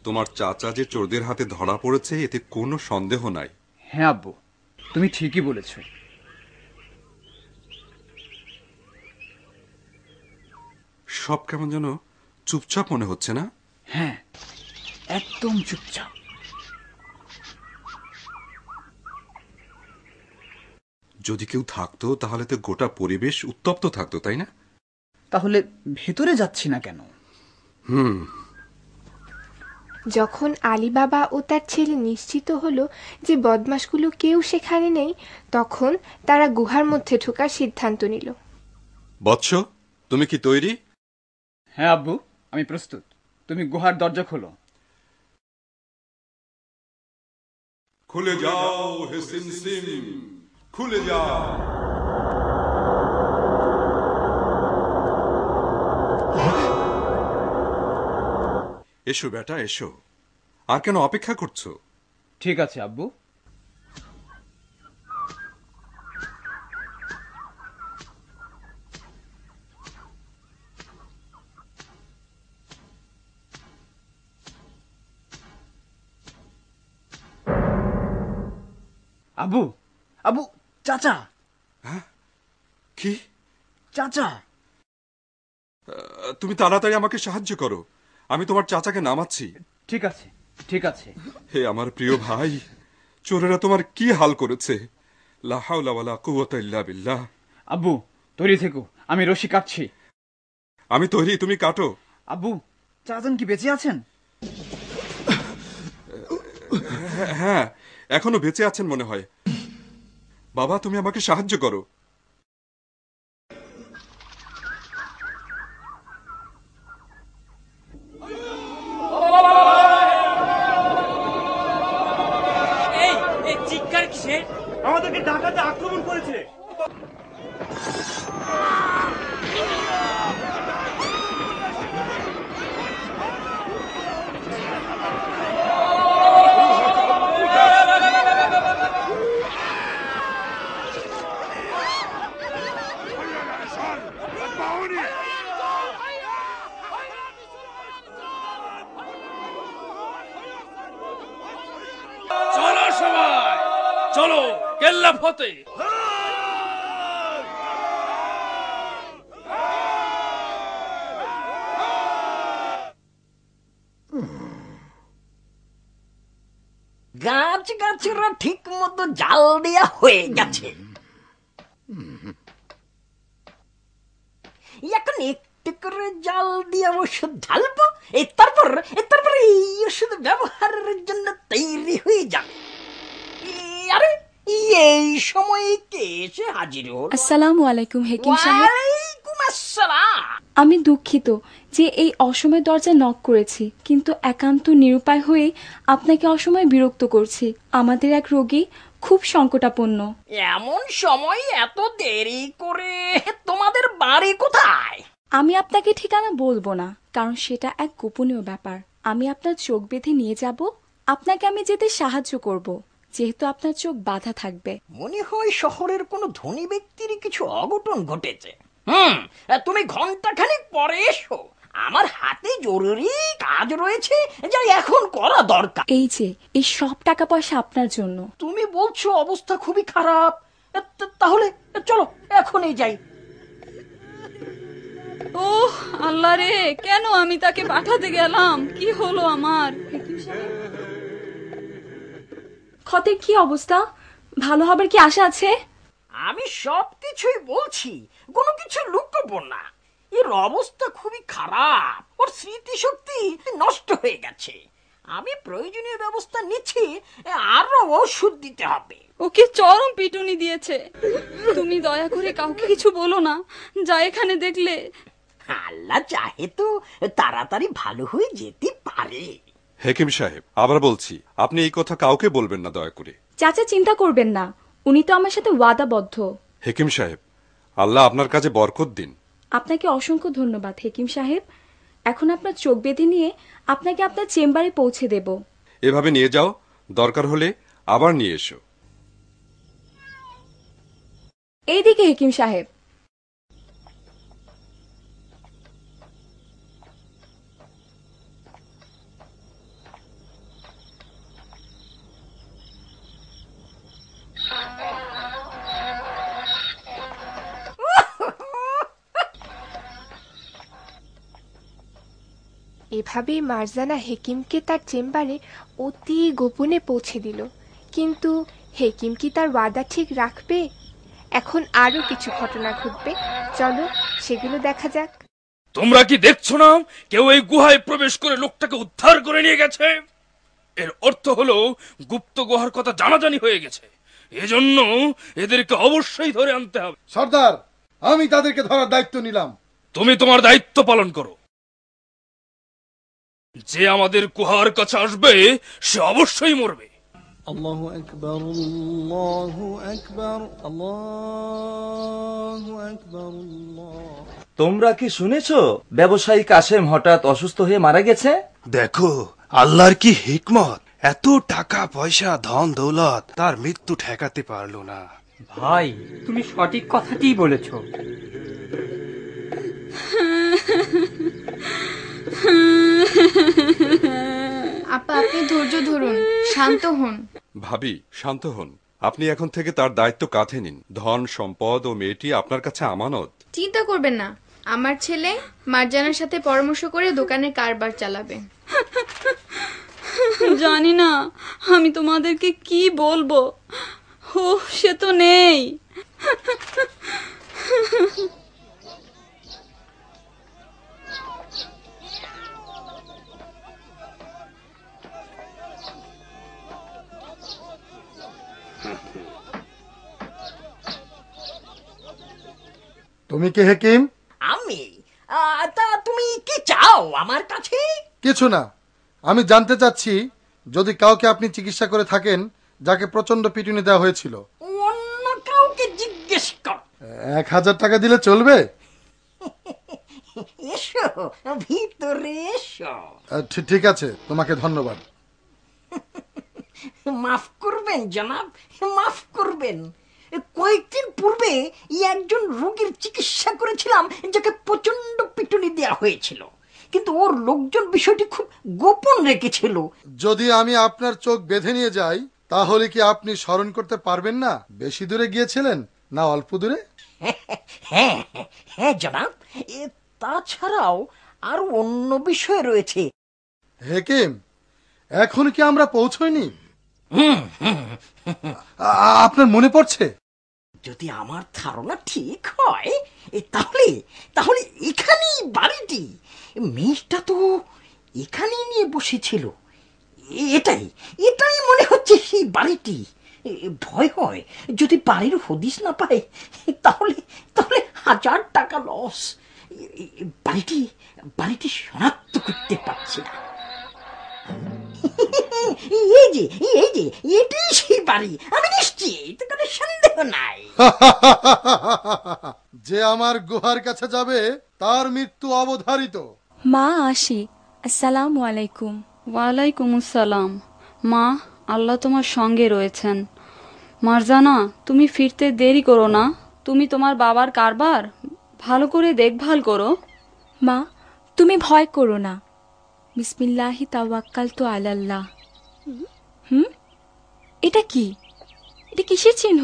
S2: তোমার চাচা যে চোরদের হাতে ধরা পড়েছে এতে কোনো সন্দেহ নাই
S9: হ্যাঁ আব্বু তুমি ঠিকই বলেছ সব
S2: কেমন যেন চুপচাপ মনে হচ্ছে না
S9: হ্যাঁ একদম চুপচাপ
S2: যদি কেউ থাকতো তাহলে তো গোটা পরিবেশ উত্তপ্ত থাকতো তাই না
S9: তাহলে ভেতরে যাচ্ছি না কেন হুম
S1: যখন আলী বাবা ও তার ছেলে নিশ্চিত হলো যে বদমাসগুলো কেউ সেখানে নেই তখন তারা গুহার মধ্যে ঢোকার সিদ্ধান্ত নিল
S9: বৎস তুমি কি তৈরি হ্যাঁ আব্বু আমি প্রস্তুত তুমি গুহার দরজা খোলো
S2: খুলে যাও হে সিম সিম খুলে যাও এসো বেটা এসো আর কেন অপেক্ষা
S9: করছো ঠিক আছে আব্বু আবু
S11: আবু চাচা হ্যাঁ?
S2: কি চাচা তুমি তাড়াতাড়ি আমাকে সাহায্য করো আমি তোমার চাচাকে নামাচ্ছি ঠিক আছে ঠিক আছে হে আমার প্রিয় ভাই চোরেরা তোমার কি হাল করেছে
S9: ইল্লা বিল্লাহ আব্বু তৈরি থেকো আমি রশি কাটছি আমি তৈরি তুমি কাটো আব্বু চারজন কি বেঁচে আছেন
S2: হ্যাঁ এখনো বেঁচে আছেন মনে হয় বাবা তুমি আমাকে সাহায্য করো
S8: আলাইকুম হেকিম সাহেব আমি দুঃখিত যে এই অসময় দরজা নক করেছি কিন্তু একান্ত নিরুপায় হয়ে আপনাকে অসময়ে বিরক্ত করছি আমাদের এক রোগী খুব সংকটাপন্ন
S11: এমন সময় এত দেরি করে তোমাদের বাড়ি কোথায়
S8: আমি আপনাকে ঠিকানা বলবো না কারণ সেটা এক গোপনীয় ব্যাপার আমি আপনার চোখ বেঁধে নিয়ে যাব আপনাকে আমি যেতে সাহায্য করব যেহেতু আপনার চোখ বাধা থাকবে মনে হয় শহরের কোনো
S11: ধনী ব্যক্তির কিছু অঘটন ঘটেছে হুম তুমি ঘন্টাখানেক পরে এসো আমার হাতে জরুরি কাজ রয়েছে যা এখন করা
S8: দরকার এই যে এই সব টাকা পয়সা আপনার জন্য
S11: তুমি বলছো অবস্থা খুবই খারাপ তাহলে চলো এখনই যাই
S7: ও আল্লাহ রে কেন আমি তাকে পাঠাতে গেলাম কি হলো আমার
S8: ক্ষতের কি অবস্থা ভালো হবার কি আশা আছে আমি
S11: সব কিছুই বলছি কোনো কিছু লুকোবো না এর অবস্থা খুবই খারাপ ওর স্মৃতিশক্তি নষ্ট হয়ে গেছে আমি প্রয়োজনীয় ব্যবস্থা
S7: নিচ্ছি আরো ওষুধ দিতে হবে ওকে চরম পিটুনি দিয়েছে তুমি দয়া করে কাউকে কিছু বলো না যা এখানে দেখলে আল্লাহ চাহে
S8: তো তাড়াতাড়ি ভালো হয়ে যেতে পারে
S2: হেকিম সাহেব আবার বলছি আপনি এই কথা কাউকে বলবেন না দয়া করে
S8: চাচা চিন্তা করবেন না উনি তো আমার সাথে ওয়াদাবদ্ধ
S2: হেকিম সাহেব আল্লাহ আপনার কাছে বরকত দিন
S8: আপনাকে অসংখ্য ধন্যবাদ হেকিম সাহেব এখন আপনার চোখ বেঁধে নিয়ে আপনাকে আপনার চেম্বারে পৌঁছে দেব
S2: এভাবে নিয়ে যাও দরকার হলে আবার নিয়ে এসো
S8: এইদিকে হেকিম সাহেব
S1: এভাবেই মারজানা হেকিমকে তার চেম্বারে অতি গোপনে পৌঁছে দিল কিন্তু হেকিম কি তার ওয়াদা ঠিক রাখবে এখন আরো কিছু ঘটনা ঘটবে চলো সেগুলো দেখা যাক
S5: তোমরা কি দেখছো না কেউ এই গুহায় প্রবেশ করে লোকটাকে উদ্ধার করে নিয়ে গেছে এর অর্থ হলো গুপ্ত গুহার কথা জানাজানি হয়ে গেছে এজন্য এদেরকে অবশ্যই
S12: ধরে আনতে হবে সর্দার আমি তাদেরকে ধরার দায়িত্ব নিলাম তুমি তোমার দায়িত্ব পালন করো
S5: যে আমাদের কুহার কাছে আসবে সে অবশ্যই মরবে আল্লাহু আকবার
S10: তোমরা কি শুনেছ ব্যবসায়ী কাশেম হঠাৎ অসুস্থ হয়ে মারা গেছে দেখো আল্লাহর কি হিকমত এত টাকা পয়সা ধন দৌলত তার মৃত্যু ঠেকাতে পারলো না ভাই তুমি
S5: সঠিক কথাটি বলেছো
S6: আপা আপনি ধৈর্য ধরুন শান্ত হন
S2: ভাবি শান্ত হন আপনি এখন থেকে তার দায়িত্ব কাঁধে নিন ধন সম্পদ ও মেয়েটি আপনার কাছে আমানত
S6: চিন্তা করবেন না আমার ছেলে মারজানের সাথে
S7: পরামর্শ করে দোকানে কারবার চালাবে জানি না আমি তোমাদেরকে কি বলবো ও সে তো নেই
S12: তুমি কি হেকিম
S11: আমি তা তুমি কি চাও আমার কাছে
S12: কিছু না আমি জানতে চাচ্ছি যদি কাউকে আপনি চিকিৎসা করে থাকেন যাকে প্রচন্ড পিটুনি দেওয়া হয়েছিল
S11: অন্য কাউকে জিজ্ঞেস কর
S12: এক হাজার টাকা দিলে চলবে
S11: এসো ভিতরে এসো
S12: ঠিক আছে তোমাকে ধন্যবাদ
S11: মাফ করবেন জনাব মাফ করবেন কয়েকদিন পূর্বে একজন রোগীর চিকিৎসা করেছিলাম যাকে প্রচন্ড পিটুনি দেওয়া হয়েছিল
S12: কিন্তু ওর লোকজন বিষয়টি খুব গোপন রেখেছিল যদি আমি আপনার চোখ বেঁধে নিয়ে যাই তাহলে কি আপনি স্মরণ করতে পারবেন না বেশি দূরে গিয়েছিলেন না অল্প দূরে হ্যাঁ হ্যাঁ জনাব তাছাড়াও আর অন্য বিষয় রয়েছে হেকিম এখন কি আমরা পৌঁছয়নি আপনার মনে পড়ছে
S11: যদি আমার ধারণা ঠিক হয় তাহলে তাহলে এখানেই বাড়িটি মেয়েটা তো এখানেই নিয়ে বসেছিল এটাই এটাই মনে হচ্ছে সেই বাড়িটি ভয় হয় যদি বাড়ির হদিস না পায় তাহলে তাহলে হাজার টাকা লস বাড়িটি বাড়িটি শনাক্ত করতে পারছি না এই যে
S12: এই যে এটি সেই বাড়ি
S11: আমি নিশ্চিত কোনো সন্দেহ নাই
S12: যে আমার গুহার কাছে যাবে তার মৃত্যু অবধারিত
S7: মা আসি আসসালাম আলাইকুম ওয়ালাইকুম আসসালাম মা আল্লাহ তোমার সঙ্গে রয়েছেন মারজানা তুমি ফিরতে দেরি করো না
S8: তুমি তোমার বাবার কারবার ভালো করে দেখভাল করো মা তুমি ভয় করো না বিসমিল্লাহি তাওয়াক্কাল তো আলাল্লাহ হুম এটা কি এটা কিসের চিহ্ন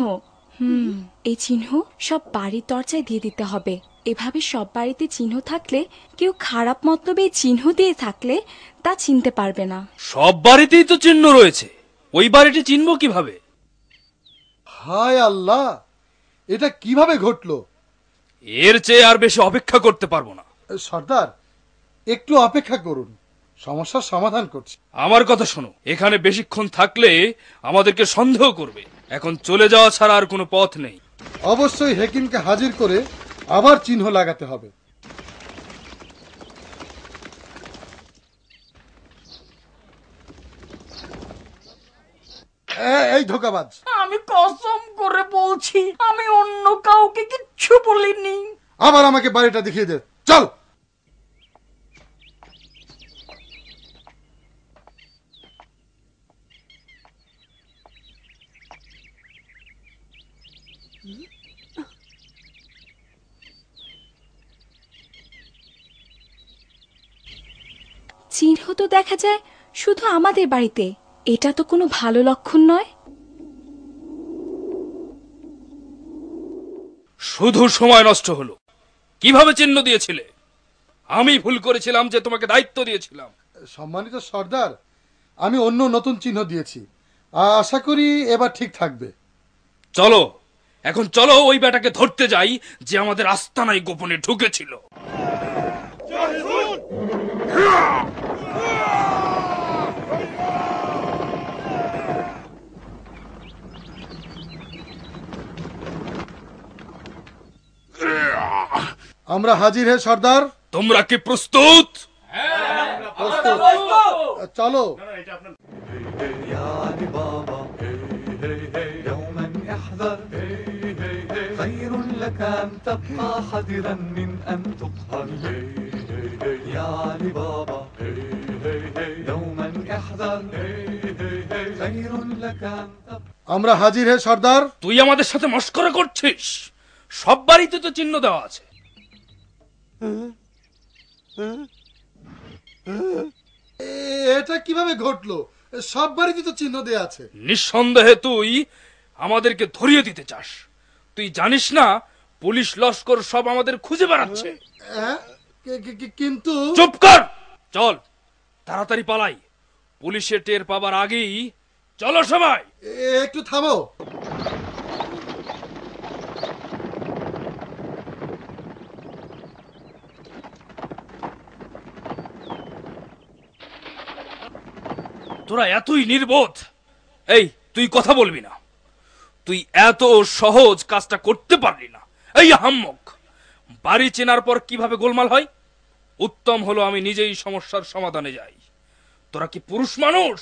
S8: হুম এই চিহ্ন সব বাড়ির দরজায় দিয়ে দিতে হবে এভাবে সব বাড়িতে চিহ্ন থাকলে কেউ খারাপ মতলবে চিহ্ন দিয়ে থাকলে তা চিনতে পারবে না
S5: সব বাড়িতেই তো চিহ্ন রয়েছে
S12: ওই বাড়িটি চিনব কিভাবে হায় আল্লাহ এটা কিভাবে ঘটলো এর চেয়ে আর বেশি অপেক্ষা করতে পারবো না সর্দার একটু অপেক্ষা করুন সমস্যার সমাধান করছি
S5: আমার কথা শোনো
S12: এখানে বেশিক্ষণ
S5: থাকলে আমাদেরকে সন্দেহ করবে এখন চলে যাওয়া ছাড়া আর কোনো পথ নেই
S12: অবশ্যই হেকিমকে হাজির করে আবার চিহ্ন লাগাতে হবে এই ধোকাবাজ
S11: আমি কসম করে বলছি আমি অন্য কাউকে কিচ্ছু বলিনি
S12: আবার আমাকে বাড়িটা দেখিয়ে দে চল
S8: তো দেখা যায় শুধু আমাদের বাড়িতে এটা তো কোনো ভালো লক্ষণ নয়
S5: শুধু সময় নষ্ট হলো কিভাবে চিহ্ন দিয়েছিলে আমি ভুল করেছিলাম যে তোমাকে দায়িত্ব দিয়েছিলাম
S12: সম্মানিত সর্দার আমি অন্য নতুন চিহ্ন দিয়েছি আশা করি এবার ঠিক থাকবে চলো এখন চলো ওই
S5: বেটাকে ধরতে যাই যে আমাদের আস্তানায় গোপনে ঢুকেছিল
S12: আমরা হাজির হে সর্দার তোমরা কি প্রস্তুত চলো
S4: لك أن تبقى حذرا من أن تقهر
S2: يا علي بابا دوما احذر خير
S12: لك أن تبقى আমরা হাজির হে সর্দার তুই আমাদের সাথে মস্করা করছিস সব বাড়িতে তো চিহ্ন দেওয়া আছে এটা কিভাবে ঘটলো সব বাড়িতে তো চিহ্ন দেওয়া আছে
S5: নিঃসন্দেহে তুই আমাদেরকে ধরিয়ে দিতে চাস তুই জানিস না পুলিশ লস্কর সব আমাদের খুঁজে বেড়াচ্ছে
S12: হ্যাঁ? কিন্তু
S5: চুপ কর চল তাড়াতাড়ি পালাই পুলিশে টের পাবার আগেই
S12: চলো সবাই একটু থামো
S5: তোরা এতই নির্বোধ এই তুই কথা বলবি না তুই এত সহজ কাজটা করতে পারলি না এই হাম্মক বাড়ি চেনার পর কিভাবে গোলমাল হয় উত্তম হলো আমি নিজেই সমস্যার সমাধানে যাই তোরা কি পুরুষ মানুষ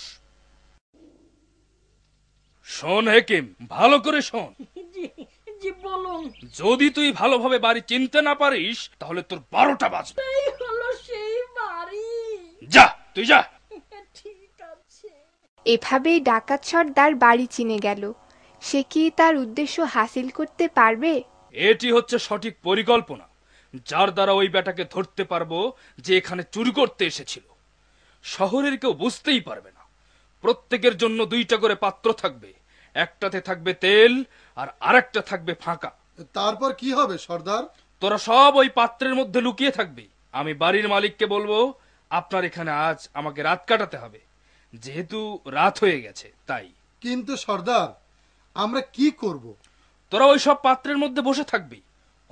S5: শোন হেকিম ভালো করে শোন যদি তুই ভালোভাবে বাড়ি চিনতে না পারিস তাহলে তোর বারোটা বাজবে যা তুই যা
S1: এভাবেই ডাকাত সর্দার বাড়ি চিনে গেল সে কি তার উদ্দেশ্য হাসিল করতে পারবে
S5: এটি হচ্ছে সঠিক পরিকল্পনা যার দ্বারা ওই বেটাকে ধরতে পারবো যে এখানে চুরি করতে এসেছিল শহরের কেউ বুঝতেই পারবে না প্রত্যেকের জন্য দুইটা করে পাত্র থাকবে একটাতে থাকবে তেল আর আরেকটা থাকবে ফাঁকা তারপর কি হবে সর্দার তোরা সব ওই পাত্রের মধ্যে লুকিয়ে থাকবি আমি বাড়ির মালিককে বলবো আপনার এখানে আজ আমাকে রাত কাটাতে হবে যেহেতু রাত হয়ে গেছে তাই কিন্তু সর্দার আমরা কি করব তোরা ওই সব পাত্রের মধ্যে বসে থাকবি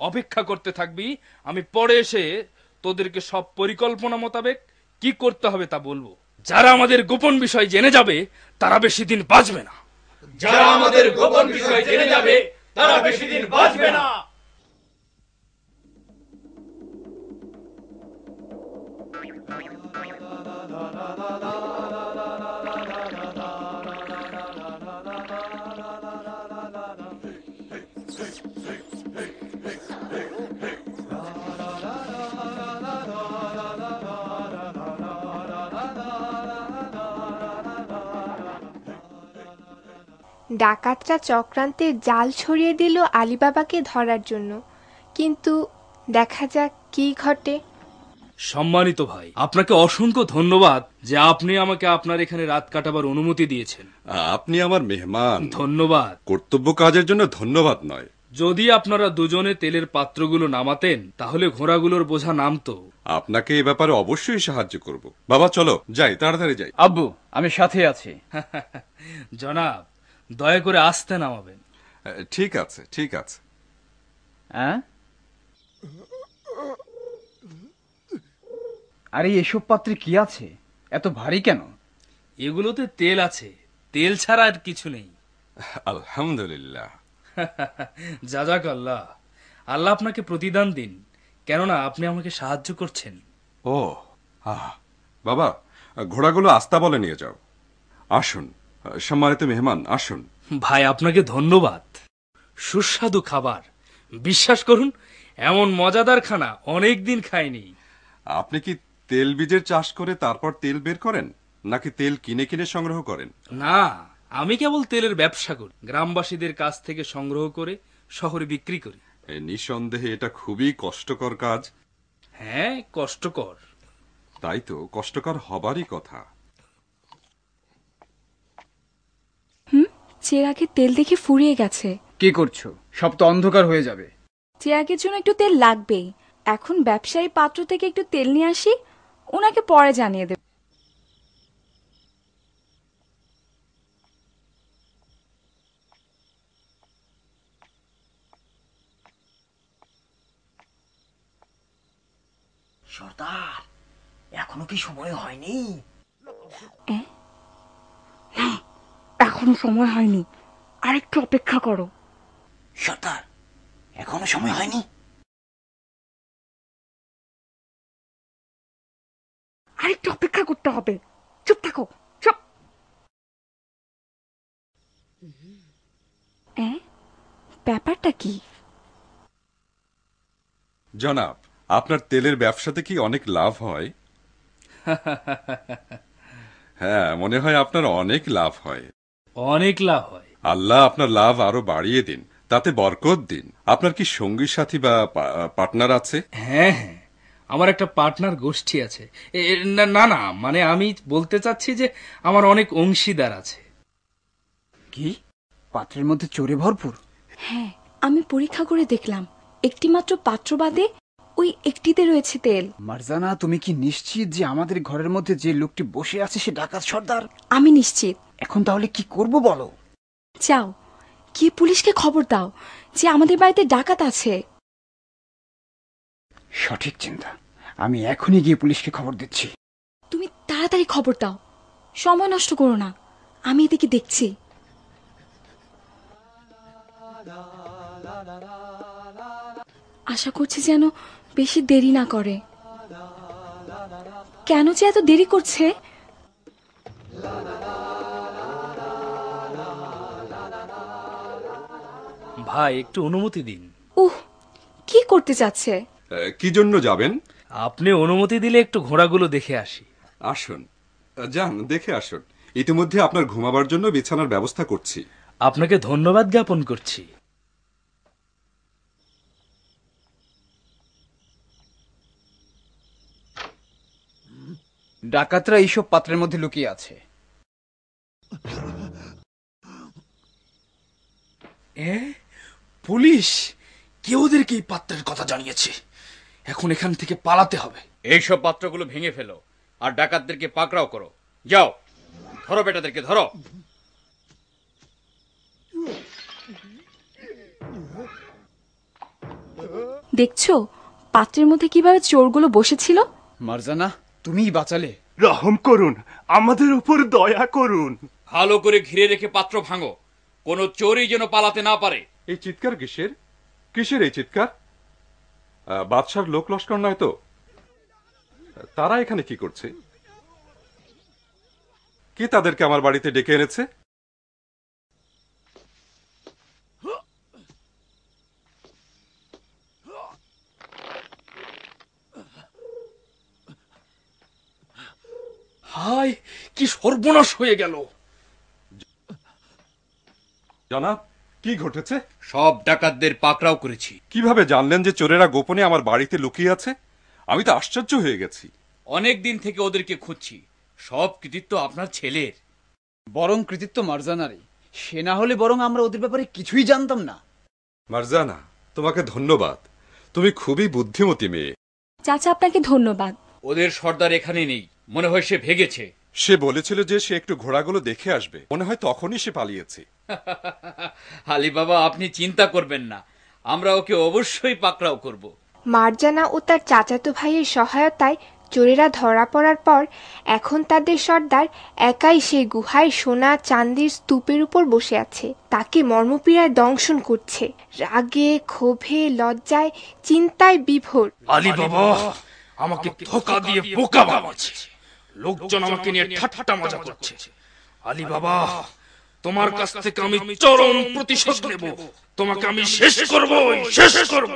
S5: অপেক্ষা করতে থাকবি আমি পরে এসে তোদেরকে সব পরিকল্পনা মোতাবেক কি করতে হবে তা বলবো যারা আমাদের গোপন বিষয় জেনে যাবে তারা বেশি দিন বাঁচবে না যারা আমাদের গোপন বিষয় জেনে যাবে
S12: তারা বেশি দিন বাঁচবে
S4: না
S1: ডাকাতরা চক্রান্তের জাল ছড়িয়ে দিল আলিবাবাকে ধরার জন্য কিন্তু দেখা যাক কি ঘটে
S5: সম্মানিত ভাই আপনাকে অসংখ্য ধন্যবাদ যে আপনি আমাকে আপনার এখানে রাত কাটাবার অনুমতি দিয়েছেন
S2: আপনি আমার মেহমান ধন্যবাদ কর্তব্য কাজের জন্য ধন্যবাদ নয়
S5: যদি আপনারা দুজনে তেলের পাত্রগুলো নামাতেন তাহলে ঘোড়াগুলোর
S2: বোঝা নামতো আপনাকে এ ব্যাপারে অবশ্যই সাহায্য করব বাবা চলো যাই তাড়াতাড়ি যাই আব্বু আমি সাথে আছি
S5: জনাব দয়া করে আসতে নামাবেন
S2: ঠিক আছে ঠিক আছে
S9: হ্যাঁ আরে এসব পাত্রে কি আছে এত ভারী কেন এগুলোতে তেল আছে
S5: তেল ছাড়া আর কিছু নেই
S9: আলহামদুলিল্লাহ
S5: যা যাক আল্লাহ আল্লাহ আপনাকে প্রতিদান দিন কেননা আপনি আমাকে সাহায্য করছেন
S2: ও বাবা ঘোড়াগুলো আস্তাবলে নিয়ে যাও আসুন সম্মানিত মেহমান আসুন ভাই আপনাকে ধন্যবাদ সুস্বাদু খাবার বিশ্বাস করুন এমন
S5: মজাদার খানা
S2: অনেক দিন খাইনি আপনি কি তেল বীজের চাষ করে তারপর তেল বের করেন নাকি তেল কিনে কিনে সংগ্রহ করেন
S5: না আমি কেবল তেলের ব্যবসা করি গ্রামবাসীদের কাছ থেকে সংগ্রহ করে শহরে বিক্রি করি
S2: নিঃসন্দেহে এটা খুবই কষ্টকর কাজ হ্যাঁ কষ্টকর তাই তো কষ্টকর হবারই কথা
S8: চেরাগের তেল দেখে ফুরিয়ে গেছে
S9: কি করছো সব তো অন্ধকার হয়ে যাবে
S8: চেরাগের জন্য একটু তেল লাগবেই এখন ব্যবসায়ী পাত্র থেকে একটু তেল নিয়ে আসি ওনাকে পরে জানিয়ে দেব
S4: সর্দার
S11: এখনো কি সময় হয়নি
S8: এখনো সময় হয়নি আরেকটু অপেক্ষা করো
S4: সর্দার এখনো সময় হয়নি
S8: আরেকটু অপেক্ষা করতে হবে চুপ থাকো চুপ ব্যাপারটা কি
S2: জনাব আপনার তেলের ব্যবসাতে কি অনেক লাভ হয় হ্যাঁ মনে হয় আপনার অনেক লাভ হয় অনেক লাভ হয় আল্লাহ আপনার লাভ আরো বাড়িয়ে দিন তাতে বরকত দিন আপনার কি সঙ্গী সাথী বা পার্টনার আছে
S5: হ্যাঁ হ্যাঁ আমার একটা পার্টনার গোষ্ঠী আছে না না মানে আমি বলতে চাচ্ছি যে আমার অনেক অংশীদার আছে
S9: কি পাত্রের মধ্যে চোরে ভরপুর
S8: হ্যাঁ আমি পরীক্ষা করে দেখলাম একটি মাত্র পাত্র বাদে ওই একটিতে রয়েছে তেল
S9: মারজানা তুমি কি নিশ্চিত যে আমাদের ঘরের মধ্যে যে লোকটি বসে আছে সে ডাকাত সর্দার আমি নিশ্চিত এখন তাহলে
S8: কি করব বলো যাও কি পুলিশকে খবর দাও যে আমাদের বাড়িতে ডাকাত আছে
S9: সঠিক চিন্তা আমি এখনই গিয়ে পুলিশকে খবর দিচ্ছি
S8: তুমি তাড়াতাড়ি খবর দাও সময় নষ্ট করো না আমি এদিকে দেখছি আশা করছি যেন বেশি দেরি না করে কেন যে এত দেরি করছে
S5: ভাই একটু অনুমতি দিন
S8: উহ কি করতে চাচ্ছে
S2: কি জন্য যাবেন আপনি অনুমতি দিলে একটু ঘোড়াগুলো দেখে আসি আসুন যান দেখে আসুন ইতিমধ্যে আপনার ঘুমাবার জন্য বিছানার ব্যবস্থা করছি আপনাকে ধন্যবাদ জ্ঞাপন করছি
S9: ডাকাতরা এইসব পাত্রের মধ্যে লুকিয়ে আছে এ পুলিশ
S5: কেউ ওদেরকে এই পাত্রের কথা জানিয়েছে এখন এখান থেকে পালাতে হবে
S9: এইসব পাত্রগুলো ভেঙে ফেলো আর ডাকাতদেরকে পাকড়াও করো যাও ধরো বেটাদেরকে ধরো
S8: দেখছো পাত্রের মধ্যে কিভাবে চোরগুলো বসেছিল
S9: মারজানা
S10: তুমিই বাঁচালে রহম করুন আমাদের উপর দয়া করুন ভালো করে ঘিরে
S5: রেখে পাত্র ভাঙো কোনো চোরই যেন পালাতে না পারে
S2: এই চিৎকার কিসের কিসের এই চিৎকার বাদশার লোক লস্কর নয় তো তারা এখানে কি করছে কে তাদেরকে আমার বাড়িতে ডেকে এনেছে
S5: হাই কি সর্বনাশ হয়ে গেল
S2: জনাব কি ঘটেছে সব ডাকাতদের পাকড়াও করেছি কিভাবে জানলেন যে চোরেরা গোপনে আমার বাড়িতে লুকিয়ে আছে আমি তো আশ্চর্য হয়ে গেছি
S9: অনেক দিন থেকে ওদেরকে খুঁজছি সব কৃতিত্ব আপনার ছেলের বরং কৃতিত্ব মারজানারই সে না হলে বরং আমরা ওদের ব্যাপারে কিছুই জানতাম না মারজানা তোমাকে
S2: ধন্যবাদ তুমি খুবই বুদ্ধিমতী মেয়ে
S8: চাচা আপনাকে ধন্যবাদ
S9: ওদের সর্দার এখানে নেই মনে হয় সে ভেগেছে
S2: সে বলেছিল যে সে একটু ঘোড়াগুলো দেখে আসবে মনে হয় তখনই
S9: সে পালিয়েছে হালি বাবা আপনি চিন্তা করবেন না আমরা ওকে অবশ্যই পাকড়াও করব
S1: মারজানা ও তার চাচাতো ভাইয়ের সহায়তায় চোরেরা ধরা পড়ার পর এখন তাদের সর্দার একাই সেই গুহায় সোনা চান্দির স্তূপের উপর বসে আছে তাকে মর্মপীড়ায় দংশন করছে রাগে ক্ষোভে লজ্জায় চিন্তায় বিভোর আলী বাবা
S5: আমাকে ধোকা দিয়ে বোকা লোকজন আমাকে নিয়ে ঠাট্টা মজা করছে আলী বাবা তোমার কাছ থেকে আমি চরম প্রতিশোধ নেব তোমাকে আমি শেষ করব শেষ
S12: করব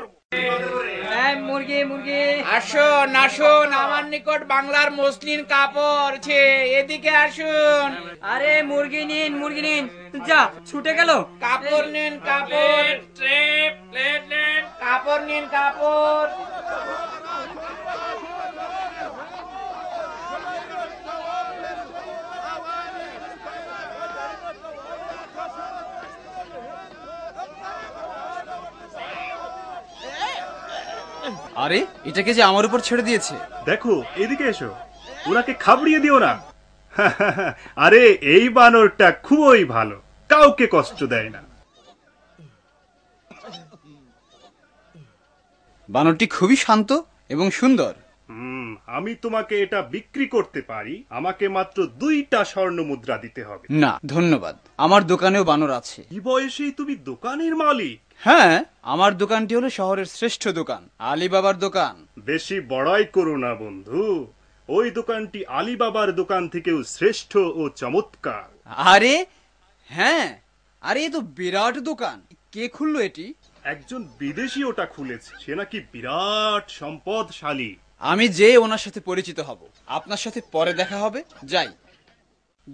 S9: মুরগি মুরগি আসুন আসুন আমার নিকট বাংলার মসলিন কাপড় ছে এদিকে আসুন আরে মুরগি নিন মুরগি নিন যা ছুটে গেল কাপড় নিন
S5: কাপড় নিন কাপড় নিন কাপড়
S9: আরে এটাকে যে আমার উপর ছেড়ে দিয়েছে দেখো এদিকে এসো
S10: ওনাকে খাবড়িয়ে দিও না আরে এই বানরটা খুবই
S9: ভালো কাউকে কষ্ট দেয় না বানরটি খুবই শান্ত এবং সুন্দর
S10: হুম আমি তোমাকে এটা বিক্রি করতে পারি আমাকে মাত্র দুইটা স্বর্ণ মুদ্রা দিতে হবে
S9: না ধন্যবাদ আমার দোকানেও বানর আছে কি বয়সে তুমি দোকানের মালিক হ্যাঁ আমার দোকানটি হলো শহরের শ্রেষ্ঠ দোকান আলিবাবার দোকান বেশি বড়াই করো না বন্ধু
S10: ওই দোকানটি আলিবাবার দোকান থেকেও শ্রেষ্ঠ ও চমৎকার আরে
S9: হ্যাঁ আরে এ তো বিরাট দোকান কে খুললো এটি একজন বিদেশি ওটা খুলেছে সে নাকি বিরাট সম্পদশালী আমি যে ওনার সাথে পরিচিত হব আপনার সাথে পরে দেখা হবে যাই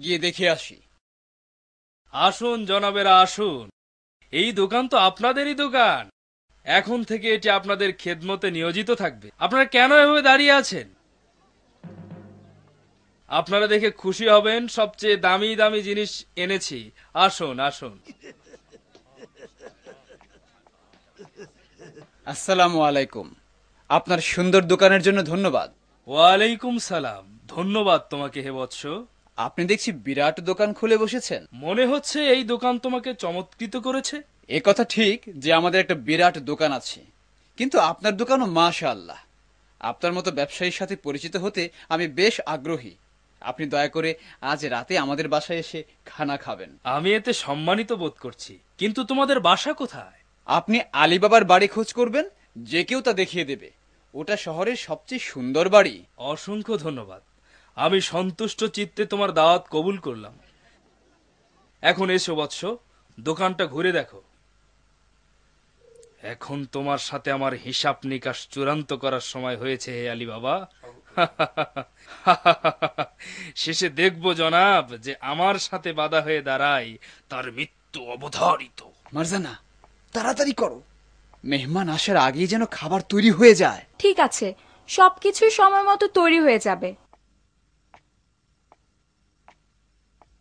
S9: গিয়ে দেখে আসি
S5: আসুন জনাবেরা আসুন এই দোকান তো আপনাদেরই দোকান এখন থেকে এটি আপনাদের খেদমতে নিয়োজিত থাকবে আপনারা কেন এভাবে দাঁড়িয়ে আছেন আপনারা দেখে খুশি হবেন সবচেয়ে দামি দামি জিনিস এনেছি
S9: আসুন আসুন আসসালামু আলাইকুম আপনার সুন্দর দোকানের জন্য ধন্যবাদ ওয়ালাইকুম সালাম ধন্যবাদ তোমাকে হে বৎস আপনি দেখছি বিরাট দোকান খুলে বসেছেন মনে হচ্ছে এই দোকান তোমাকে চমৎকৃত করেছে এ কথা ঠিক যে আমাদের একটা বিরাট দোকান আছে কিন্তু আপনার দোকানও মাশা আল্লাহ আপনার মতো ব্যবসায়ীর সাথে পরিচিত হতে আমি বেশ আগ্রহী আপনি দয়া করে আজ রাতে আমাদের বাসায় এসে খানা খাবেন আমি এতে সম্মানিত বোধ করছি কিন্তু তোমাদের বাসা কোথায় আপনি আলিবাবার বাড়ি খোঁজ করবেন যে কেউ তা দেখিয়ে দেবে ওটা শহরের সবচেয়ে সুন্দর বাড়ি অসংখ্য
S5: ধন্যবাদ আমি সন্তুষ্ট চিত্তে তোমার দাওয়াত কবুল করলাম এখন এসো বৎস দোকানটা ঘুরে দেখো এখন তোমার সাথে আমার হিসাব নিকাশ চূড়ান্ত করার সময় হয়েছে হে আলী বাবা শেষে দেখব জনাব যে আমার সাথে বাধা হয়ে দাঁড়ায়
S9: তার মৃত্যু অবধারিত মারজানা তাড়াতাড়ি করো মেহমান আসার আগেই যেন খাবার তৈরি হয়ে যায়
S8: ঠিক আছে সবকিছু সময় মতো তৈরি হয়ে যাবে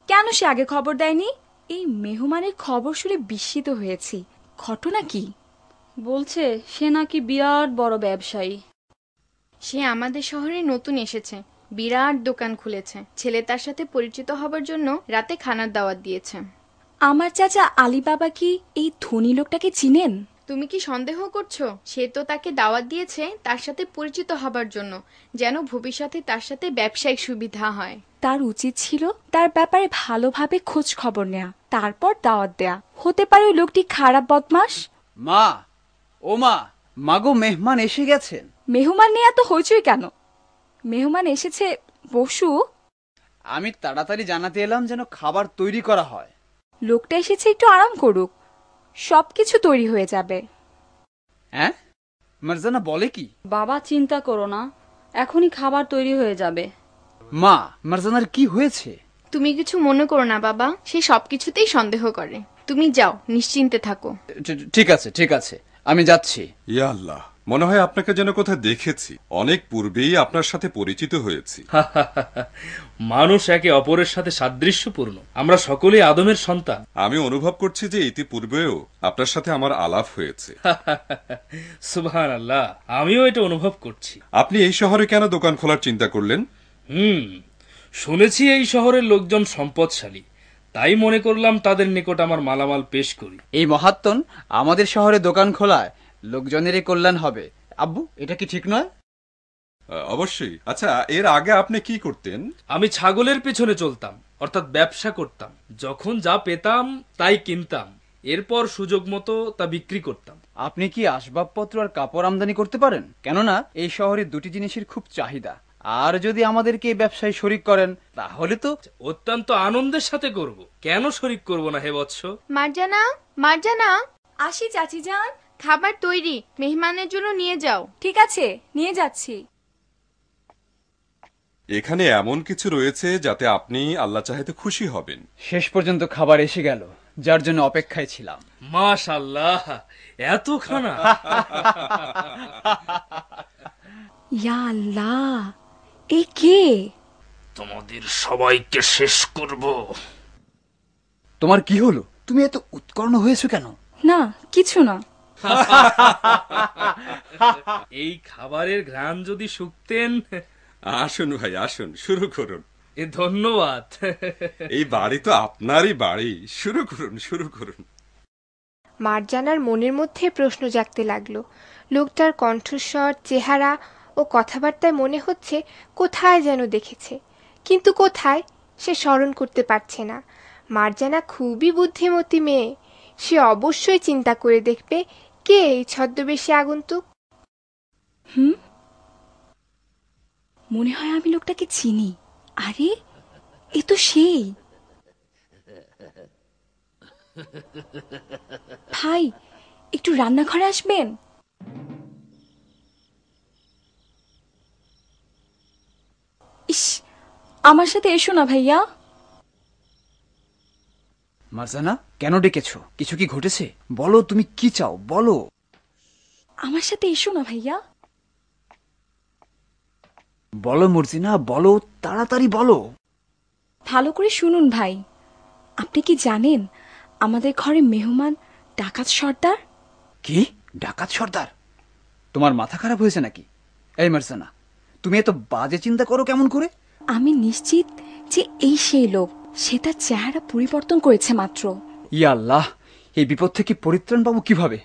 S8: কেন সে আগে খবর দেয়নি এই মেহমানের খবর শুনে বিস্মিত হয়েছি ঘটনা কি বলছে সে নাকি বিরাট বড় ব্যবসায়ী সে আমাদের শহরে নতুন এসেছে
S6: বিরাট দোকান খুলেছে ছেলে তার সাথে পরিচিত হবার জন্য রাতে খানার দাওয়াত দিয়েছে আমার চাচা আলী বাবা কি এই ধনী লোকটাকে চিনেন তুমি কি সন্দেহ করছো সে তো তাকে দাওয়াত দিয়েছে তার সাথে পরিচিত হবার জন্য যেন ভবিষ্যতে তার
S8: সাথে ব্যবসায়িক সুবিধা হয় তার উচিত ছিল তার ব্যাপারে ভালোভাবে খোঁজ খবর নেয়া তারপর দাওয়াত দেয়া হতে পারে ওই লোকটি খারাপ বদমাস
S9: মা ও মা মাগো মেহমান এসে গেছেন
S8: মেহমান নিয়ে এত হইচই কেন মেহমান এসেছে বসু
S9: আমি তাড়াতাড়ি জানাতে এলাম যেন খাবার তৈরি করা হয়
S8: লোকটা এসেছে একটু আরাম করুক সবকিছু তৈরি হয়ে যাবে
S9: হ্যাঁ মারজানা বলে কি
S7: বাবা চিন্তা করো না এখনই খাবার তৈরি হয়ে যাবে
S9: মা মারজানার কি হয়েছে
S7: তুমি কিছু মনে করো না বাবা সে সবকিছুতেই
S6: সন্দেহ করে তুমি যাও নিশ্চিন্তে থাকো
S9: ঠিক আছে ঠিক আছে আমি যাচ্ছি
S2: ইয়া আল্লাহ মনে হয় আপনাকে যেন কোথায় দেখেছি অনেক পূর্বেই আপনার সাথে পরিচিত হয়েছি মানুষ একে অপরের সাথে সাদৃশ্যপূর্ণ আমরা সকলেই আদমের সন্তান আমি অনুভব করছি যে ইতিপূর্বেও আপনার সাথে আমার আলাপ হয়েছে
S5: সুবহান আল্লাহ আমিও এটা অনুভব করছি
S2: আপনি এই শহরে কেন দোকান খোলার চিন্তা করলেন
S5: হুম শুনেছি এই শহরের লোকজন সম্পদশালী তাই মনে করলাম
S9: তাদের নিকট আমার মালামাল পেশ করি এই মহাত্মন আমাদের শহরে দোকান খোলায় লোকজনেরই কল্যাণ হবে আব্বু এটা কি ঠিক নয় অবশ্যই আচ্ছা এর আগে
S5: আপনি কি করতেন আমি ছাগলের পেছনে চলতাম অর্থাৎ ব্যবসা করতাম যখন যা
S9: পেতাম তাই কিনতাম এরপর সুযোগ মতো তা বিক্রি করতাম আপনি কি আসবাবপত্র আর কাপড় আমদানি করতে পারেন কেননা এই শহরে দুটি জিনিসের খুব চাহিদা আর যদি আমাদেরকে এই ব্যবসায় শরিক করেন তাহলে তো আচ্ছা, অত্যন্ত আনন্দের সাথে করব কেন শরিক
S5: করব না হে বৎস
S6: মার্জানা মার্জানা আসি চাচি যান খাবার তৈরি মেহমানের জন্য নিয়ে যাও ঠিক আছে নিয়ে যাচ্ছি
S2: এখানে এমন কিছু রয়েছে যাতে আপনি আল্লাহ চাহেতে খুশি হবেন
S9: শেষ পর্যন্ত খাবার এসে গেল যার জন্য অপেক্ষায় ছিলাম
S5: মাশাল্লাহ এত খানা
S8: ইয়া আল্লাহ এ কে
S5: তোমাদের সবাইকে শেষ করব
S9: তোমার কি হলো
S8: তুমি এত উৎকর্ণ হয়েছো কেন না কিছু না
S5: এই খাবারের ঘ্রাণ যদি শুকতেন
S2: আসুন ভাই আসুন শুরু করুন
S5: এ ধন্যবাদ
S2: এই বাড়ি তো আপনারই বাড়ি শুরু করুন শুরু করুন
S1: মার্জানার মনের মধ্যে প্রশ্ন জাগতে লাগলো লোকটার কণ্ঠস্বর চেহারা ও কথাবার্তায় মনে হচ্ছে কোথায় যেন দেখেছে কিন্তু কোথায় সে স্মরণ করতে পারছে না মার্জানা খুবই বুদ্ধিমতী মেয়ে সে অবশ্যই চিন্তা করে দেখবে কে এই ছদ্মবেশী
S8: আগন্তুক হুম মনে হয় আমি লোকটাকে চিনি আরে এ তো সেই ভাই একটু রান্নাঘরে আসবেন ইস আমার সাথে এসো না ভাইয়া
S9: মার্জানা কেন ডেকেছ কিছু কি ঘটেছে বলো তুমি কি চাও বলো
S8: আমার সাথে এসো না ভাইয়া
S9: বলো মর্জিনা বলো তাড়াতাড়ি বলো
S8: ভালো করে শুনুন ভাই আপনি কি জানেন আমাদের ঘরে মেহমান ডাকাত সর্দার
S9: কি ডাকাত সর্দার তোমার মাথা খারাপ হয়েছে নাকি এই মার্জানা তুমি এত বাজে চিন্তা করো কেমন
S8: করে আমি নিশ্চিত যে এই সেই লোক সে তার চেহারা পরিবর্তন করেছে মাত্র
S9: ইয়া আল্লাহ এই বিপদ থেকে পরিত্রাণ পাবো কিভাবে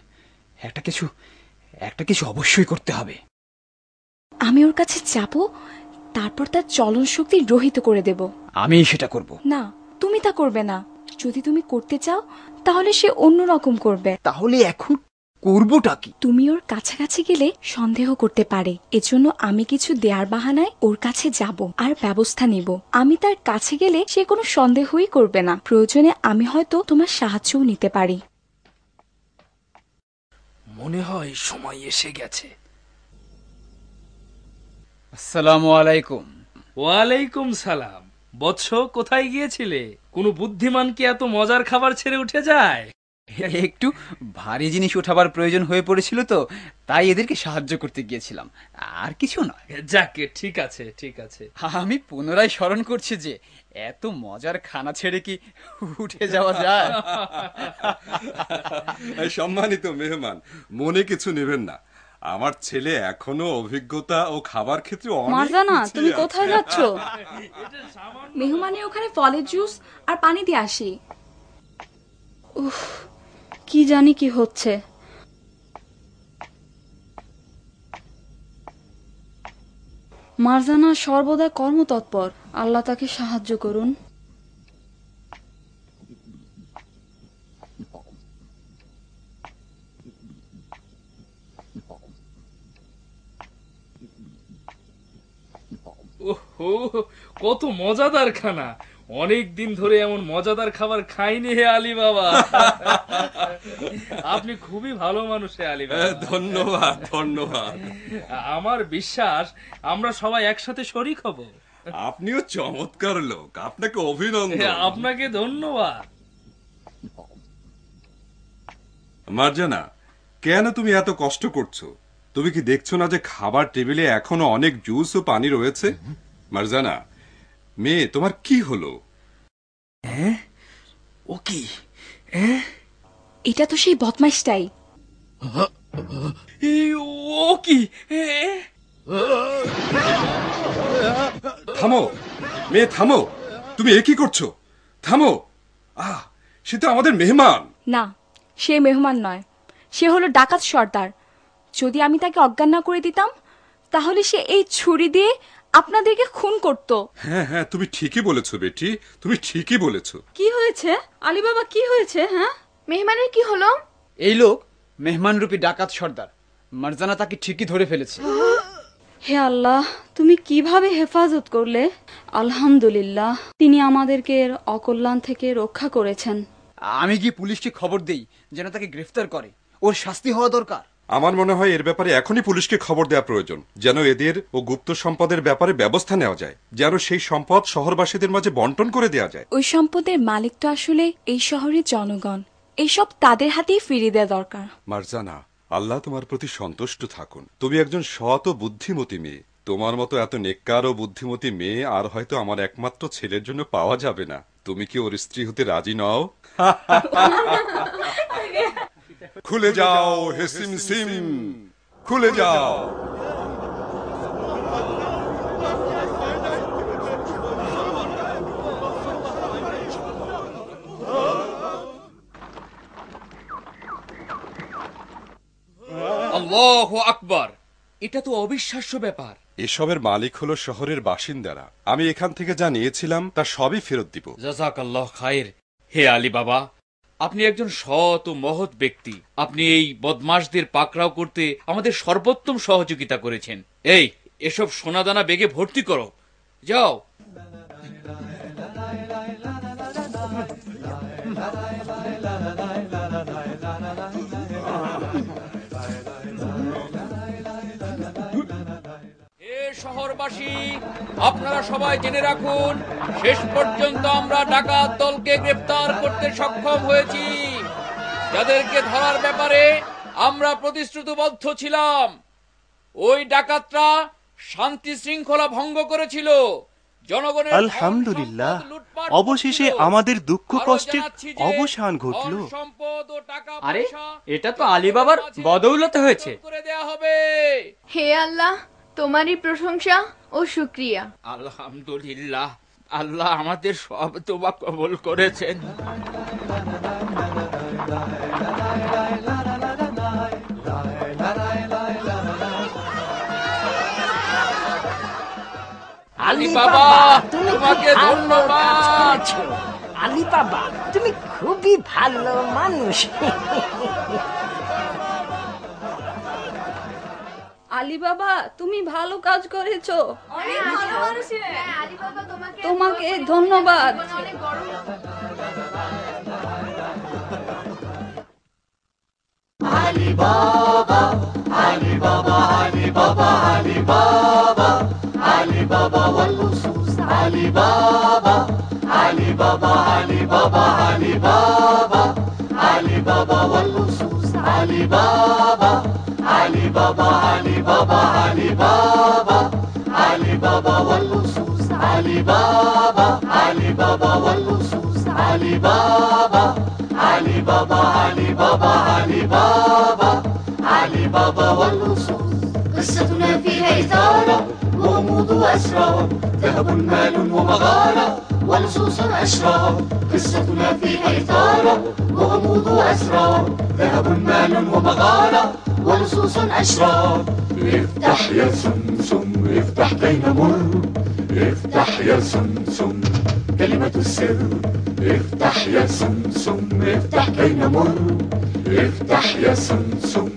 S9: একটা কিছু একটা কিছু অবশ্যই করতে হবে
S8: আমি ওর কাছে যাব তারপর তার চলন শক্তি রহিত করে দেব
S9: আমি সেটা করব
S8: না তুমি তা করবে না যদি তুমি করতে চাও তাহলে সে অন্য রকম করবে তাহলে এখন করবোটা কি তুমি ওর কাছাকাছি গেলে সন্দেহ করতে পারে এজন্য আমি কিছু দেয়ার বাহানায় ওর কাছে যাব আর ব্যবস্থা নিব আমি তার কাছে গেলে সে কোনো সন্দেহই করবে না প্রয়োজনে আমি হয়তো তোমার সাহায্যও নিতে পারি
S9: মনে হয় সময় এসে গেছে আসসালামু আলাইকুম
S5: ওয়ালাইকুম সালাম বৎস কোথায় গিয়েছিলে কোনো বুদ্ধিমান কি এত মজার খাবার ছেড়ে উঠে যায়
S9: একটু ভারী জিনিস ওঠাবার প্রয়োজন হয়ে পড়েছিল তো তাই এদেরকে সাহায্য করতে গিয়েছিলাম আর কিছু নয় যাকে ঠিক আছে ঠিক আছে আমি পুনরায় স্মরণ করছি যে এত মজার খানা ছেড়ে কি উঠে যাওয়া যায়
S2: সম্মানিত মেহমান মনে কিছু নেবেন না আমার ছেলে এখনো অভিজ্ঞতা ও খাবার ক্ষেত্রে অনেক মারজানা তুমি কোথায় যাচ্ছ
S8: মেহমানে ওখানে ফলের জুস আর পানি দিয়ে আসি উফ কি জানি কি হচ্ছে
S7: মারজানা সর্বদা কর্মতৎপর আল্লাহ তাকে সাহায্য করুন
S5: কত মজাদার খানা অনেক দিন ধরে এমন মজাদার খাবার খাইনি হে আলী বাবা আপনি খুবই ভালো মানুষ হে আলী বাবা হ্যাঁ, ধন্যবাদ ধন্যবাদ আমার বিশ্বাস আমরা সবাই একসাথে শরিক হব
S2: আপনিও চমৎকার লোক আপনাকে অভিনন্দন হ্যাঁ,
S5: আপনাকে ধন্যবাদ
S2: মার্জানা কেন তুমি এত কষ্ট করছো তুমি কি দেখছো না যে খাবার টেবিলে এখনো অনেক জুস ও পানি রয়েছে মার্জানা মেয়ে তোমার কি হলো
S8: হ্যাঁ ও কি হ্যাঁ? এটা তো সেই বদমাইশটাই
S2: ও কি থামো মেয়ে থামো তুমি এ কি করছো থামো আহ সে তো আমাদের মেহমান
S8: না সে মেহমান নয় সে হলো ডাকাত সর্দার যদি আমি তাকে অজ্ঞান না করে দিতাম তাহলে সে এই ছুরি দিয়ে আপনাদেরকে খুন করত
S2: হ্যাঁ হ্যাঁ তুমি ঠিকই বলেছো বেটি তুমি ঠিকই বলেছো
S8: কি হয়েছে আলী বাবা
S7: কি হয়েছে হ্যাঁ মেহমানের কি হলো
S9: এই লোক মেহমান রূপী ডাকাত সর্দার মারজানা তাকে ঠিকই ধরে ফেলেছে
S7: হে আল্লাহ তুমি কিভাবে হেফাজত করলে আলহামদুলিল্লাহ তিনি আমাদেরকে এর অকল্যাণ থেকে রক্ষা করেছেন
S9: আমি কি পুলিশকে খবর দেই যেন তাকে গ্রেফতার করে ওর শাস্তি হওয়া দরকার আমার মনে
S2: হয় এর ব্যাপারে এখনই পুলিশকে খবর দেওয়া প্রয়োজন যেন এদের ও গুপ্ত সম্পদের ব্যাপারে ব্যবস্থা নেওয়া যায় যেন সেই সম্পদ শহরবাসীদের মাঝে বন্টন করে দেওয়া যায়
S8: ওই সম্পদের মালিক তো আসলে এই শহরের জনগণ এইসব তাদের হাতেই ফিরিয়ে দেওয়া দরকার
S2: মারজানা আল্লাহ তোমার প্রতি সন্তুষ্ট থাকুন তুমি একজন সৎ ও বুদ্ধিমতী মেয়ে তোমার মতো এত নেককার ও বুদ্ধিমতী মেয়ে আর হয়তো আমার একমাত্র ছেলের জন্য পাওয়া যাবে না তুমি কি ওর স্ত্রী হতে রাজি নও খুলে যাও হে সিম সিম খুলে যাও
S5: আল্লাহ আকবার এটা তো অবিশ্বাস্য ব্যাপার
S2: এসবের মালিক হলো শহরের বাসিন্দারা আমি এখান থেকে যা নিয়েছিলাম তা সবই ফেরত দিব
S9: জাজাক আল্লাহ খায়ের হে আলী বাবা আপনি একজন সৎ ও মহৎ ব্যক্তি আপনি এই বদমাসদের পাকড়াও করতে আমাদের সর্বোত্তম সহযোগিতা করেছেন এই এসব সোনাদানা বেগে ভর্তি করো যাও
S5: দেশবাসী আপনারা সবাই জেনে রাখুন শেষ পর্যন্ত আমরা ডাকাত দলকে গ্রেফতার করতে সক্ষম হয়েছি যাদেরকে ধরার ব্যাপারে আমরা প্রতিশ্রুতিবদ্ধ ছিলাম ওই ডাকাতরা শান্তি শৃঙ্খলা ভঙ্গ করেছিল
S9: জনগণের
S10: আলহামদুলিল্লাহ অবশেষে আমাদের দুঃখ কষ্টের
S9: অবসান ঘটল আরে এটা তো আলিবাবার বদৌলতে হয়েছে
S6: হে আল্লাহ তোমারই প্রশংসা ও শুক্রিয়া
S9: আলহামদুলিল্লাহ আল্লাহ আমাদের সব তোবা কবল করেছেন
S4: আলি
S11: বাবা তুমি খুবই ভালো মানুষ
S7: আলী বাবা তুমি ভালো কাজ করেছো হ্যাঁ, তোমাকে ধন্যবাদ আলী বাবা
S4: আলী বাবা আলী বাবা আলী বাবা আলী বাবা والنصوص আলী বাবা আলী বাবা আলী বাবা আলী বাবা আলী বাবা আলী বাবা علي بابا علي بابا علي بابا علي بابا واللصوص علي بابا علي بابا واللصوص علي بابا علي بابا علي بابا علي بابا علي بابا واللصوص قصتنا فيها إثارة وغموض وأسرار ذهب مال ومغارة ولصوص أشرار قصتنا فيها إثارة وغموض أسرار ذهب مال ومغارة ولصوص أشرار افتح يا سمسم افتح كي نمر افتح يا سمسم كلمة السر افتح يا سمسم افتح كي نمر افتح يا سمسم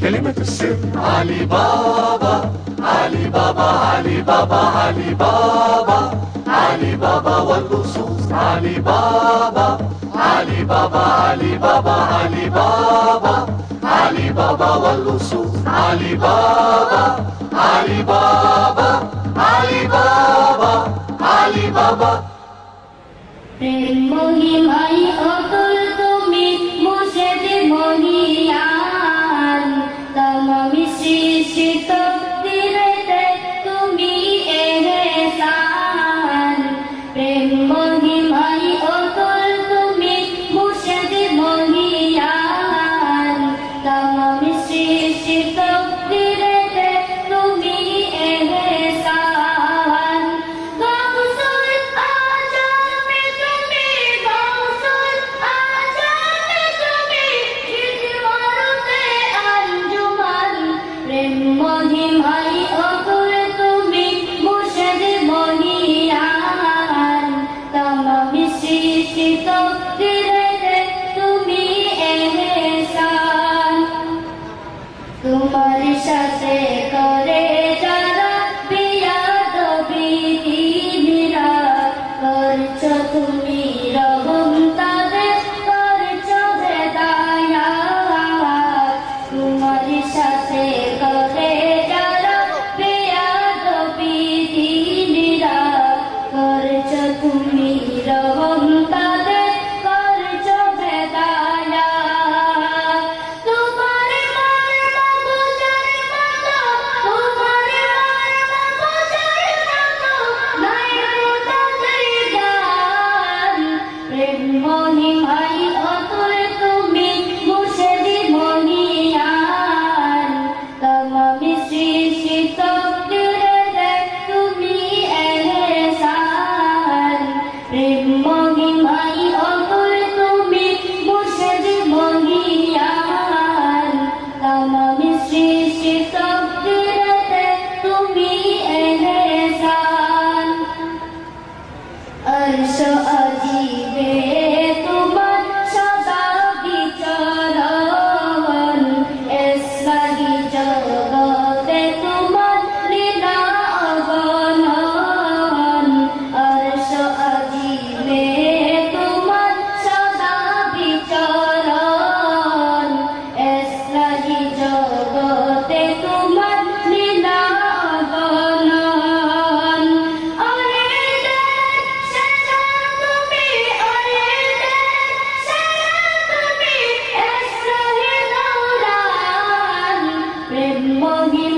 S4: كلمة السر علي بابا علي بابا علي بابا علي بابا علي بابا واللصوص علي بابا علي بابا علي بابا علي بابا علي بابا واللصوص علي بابا علي بابا علي بابا علي بابا
S13: প্রেম মহিমাই অতুল তুমি মুর্শিদ মহিয়ান তমামি সৃষ্টি 我。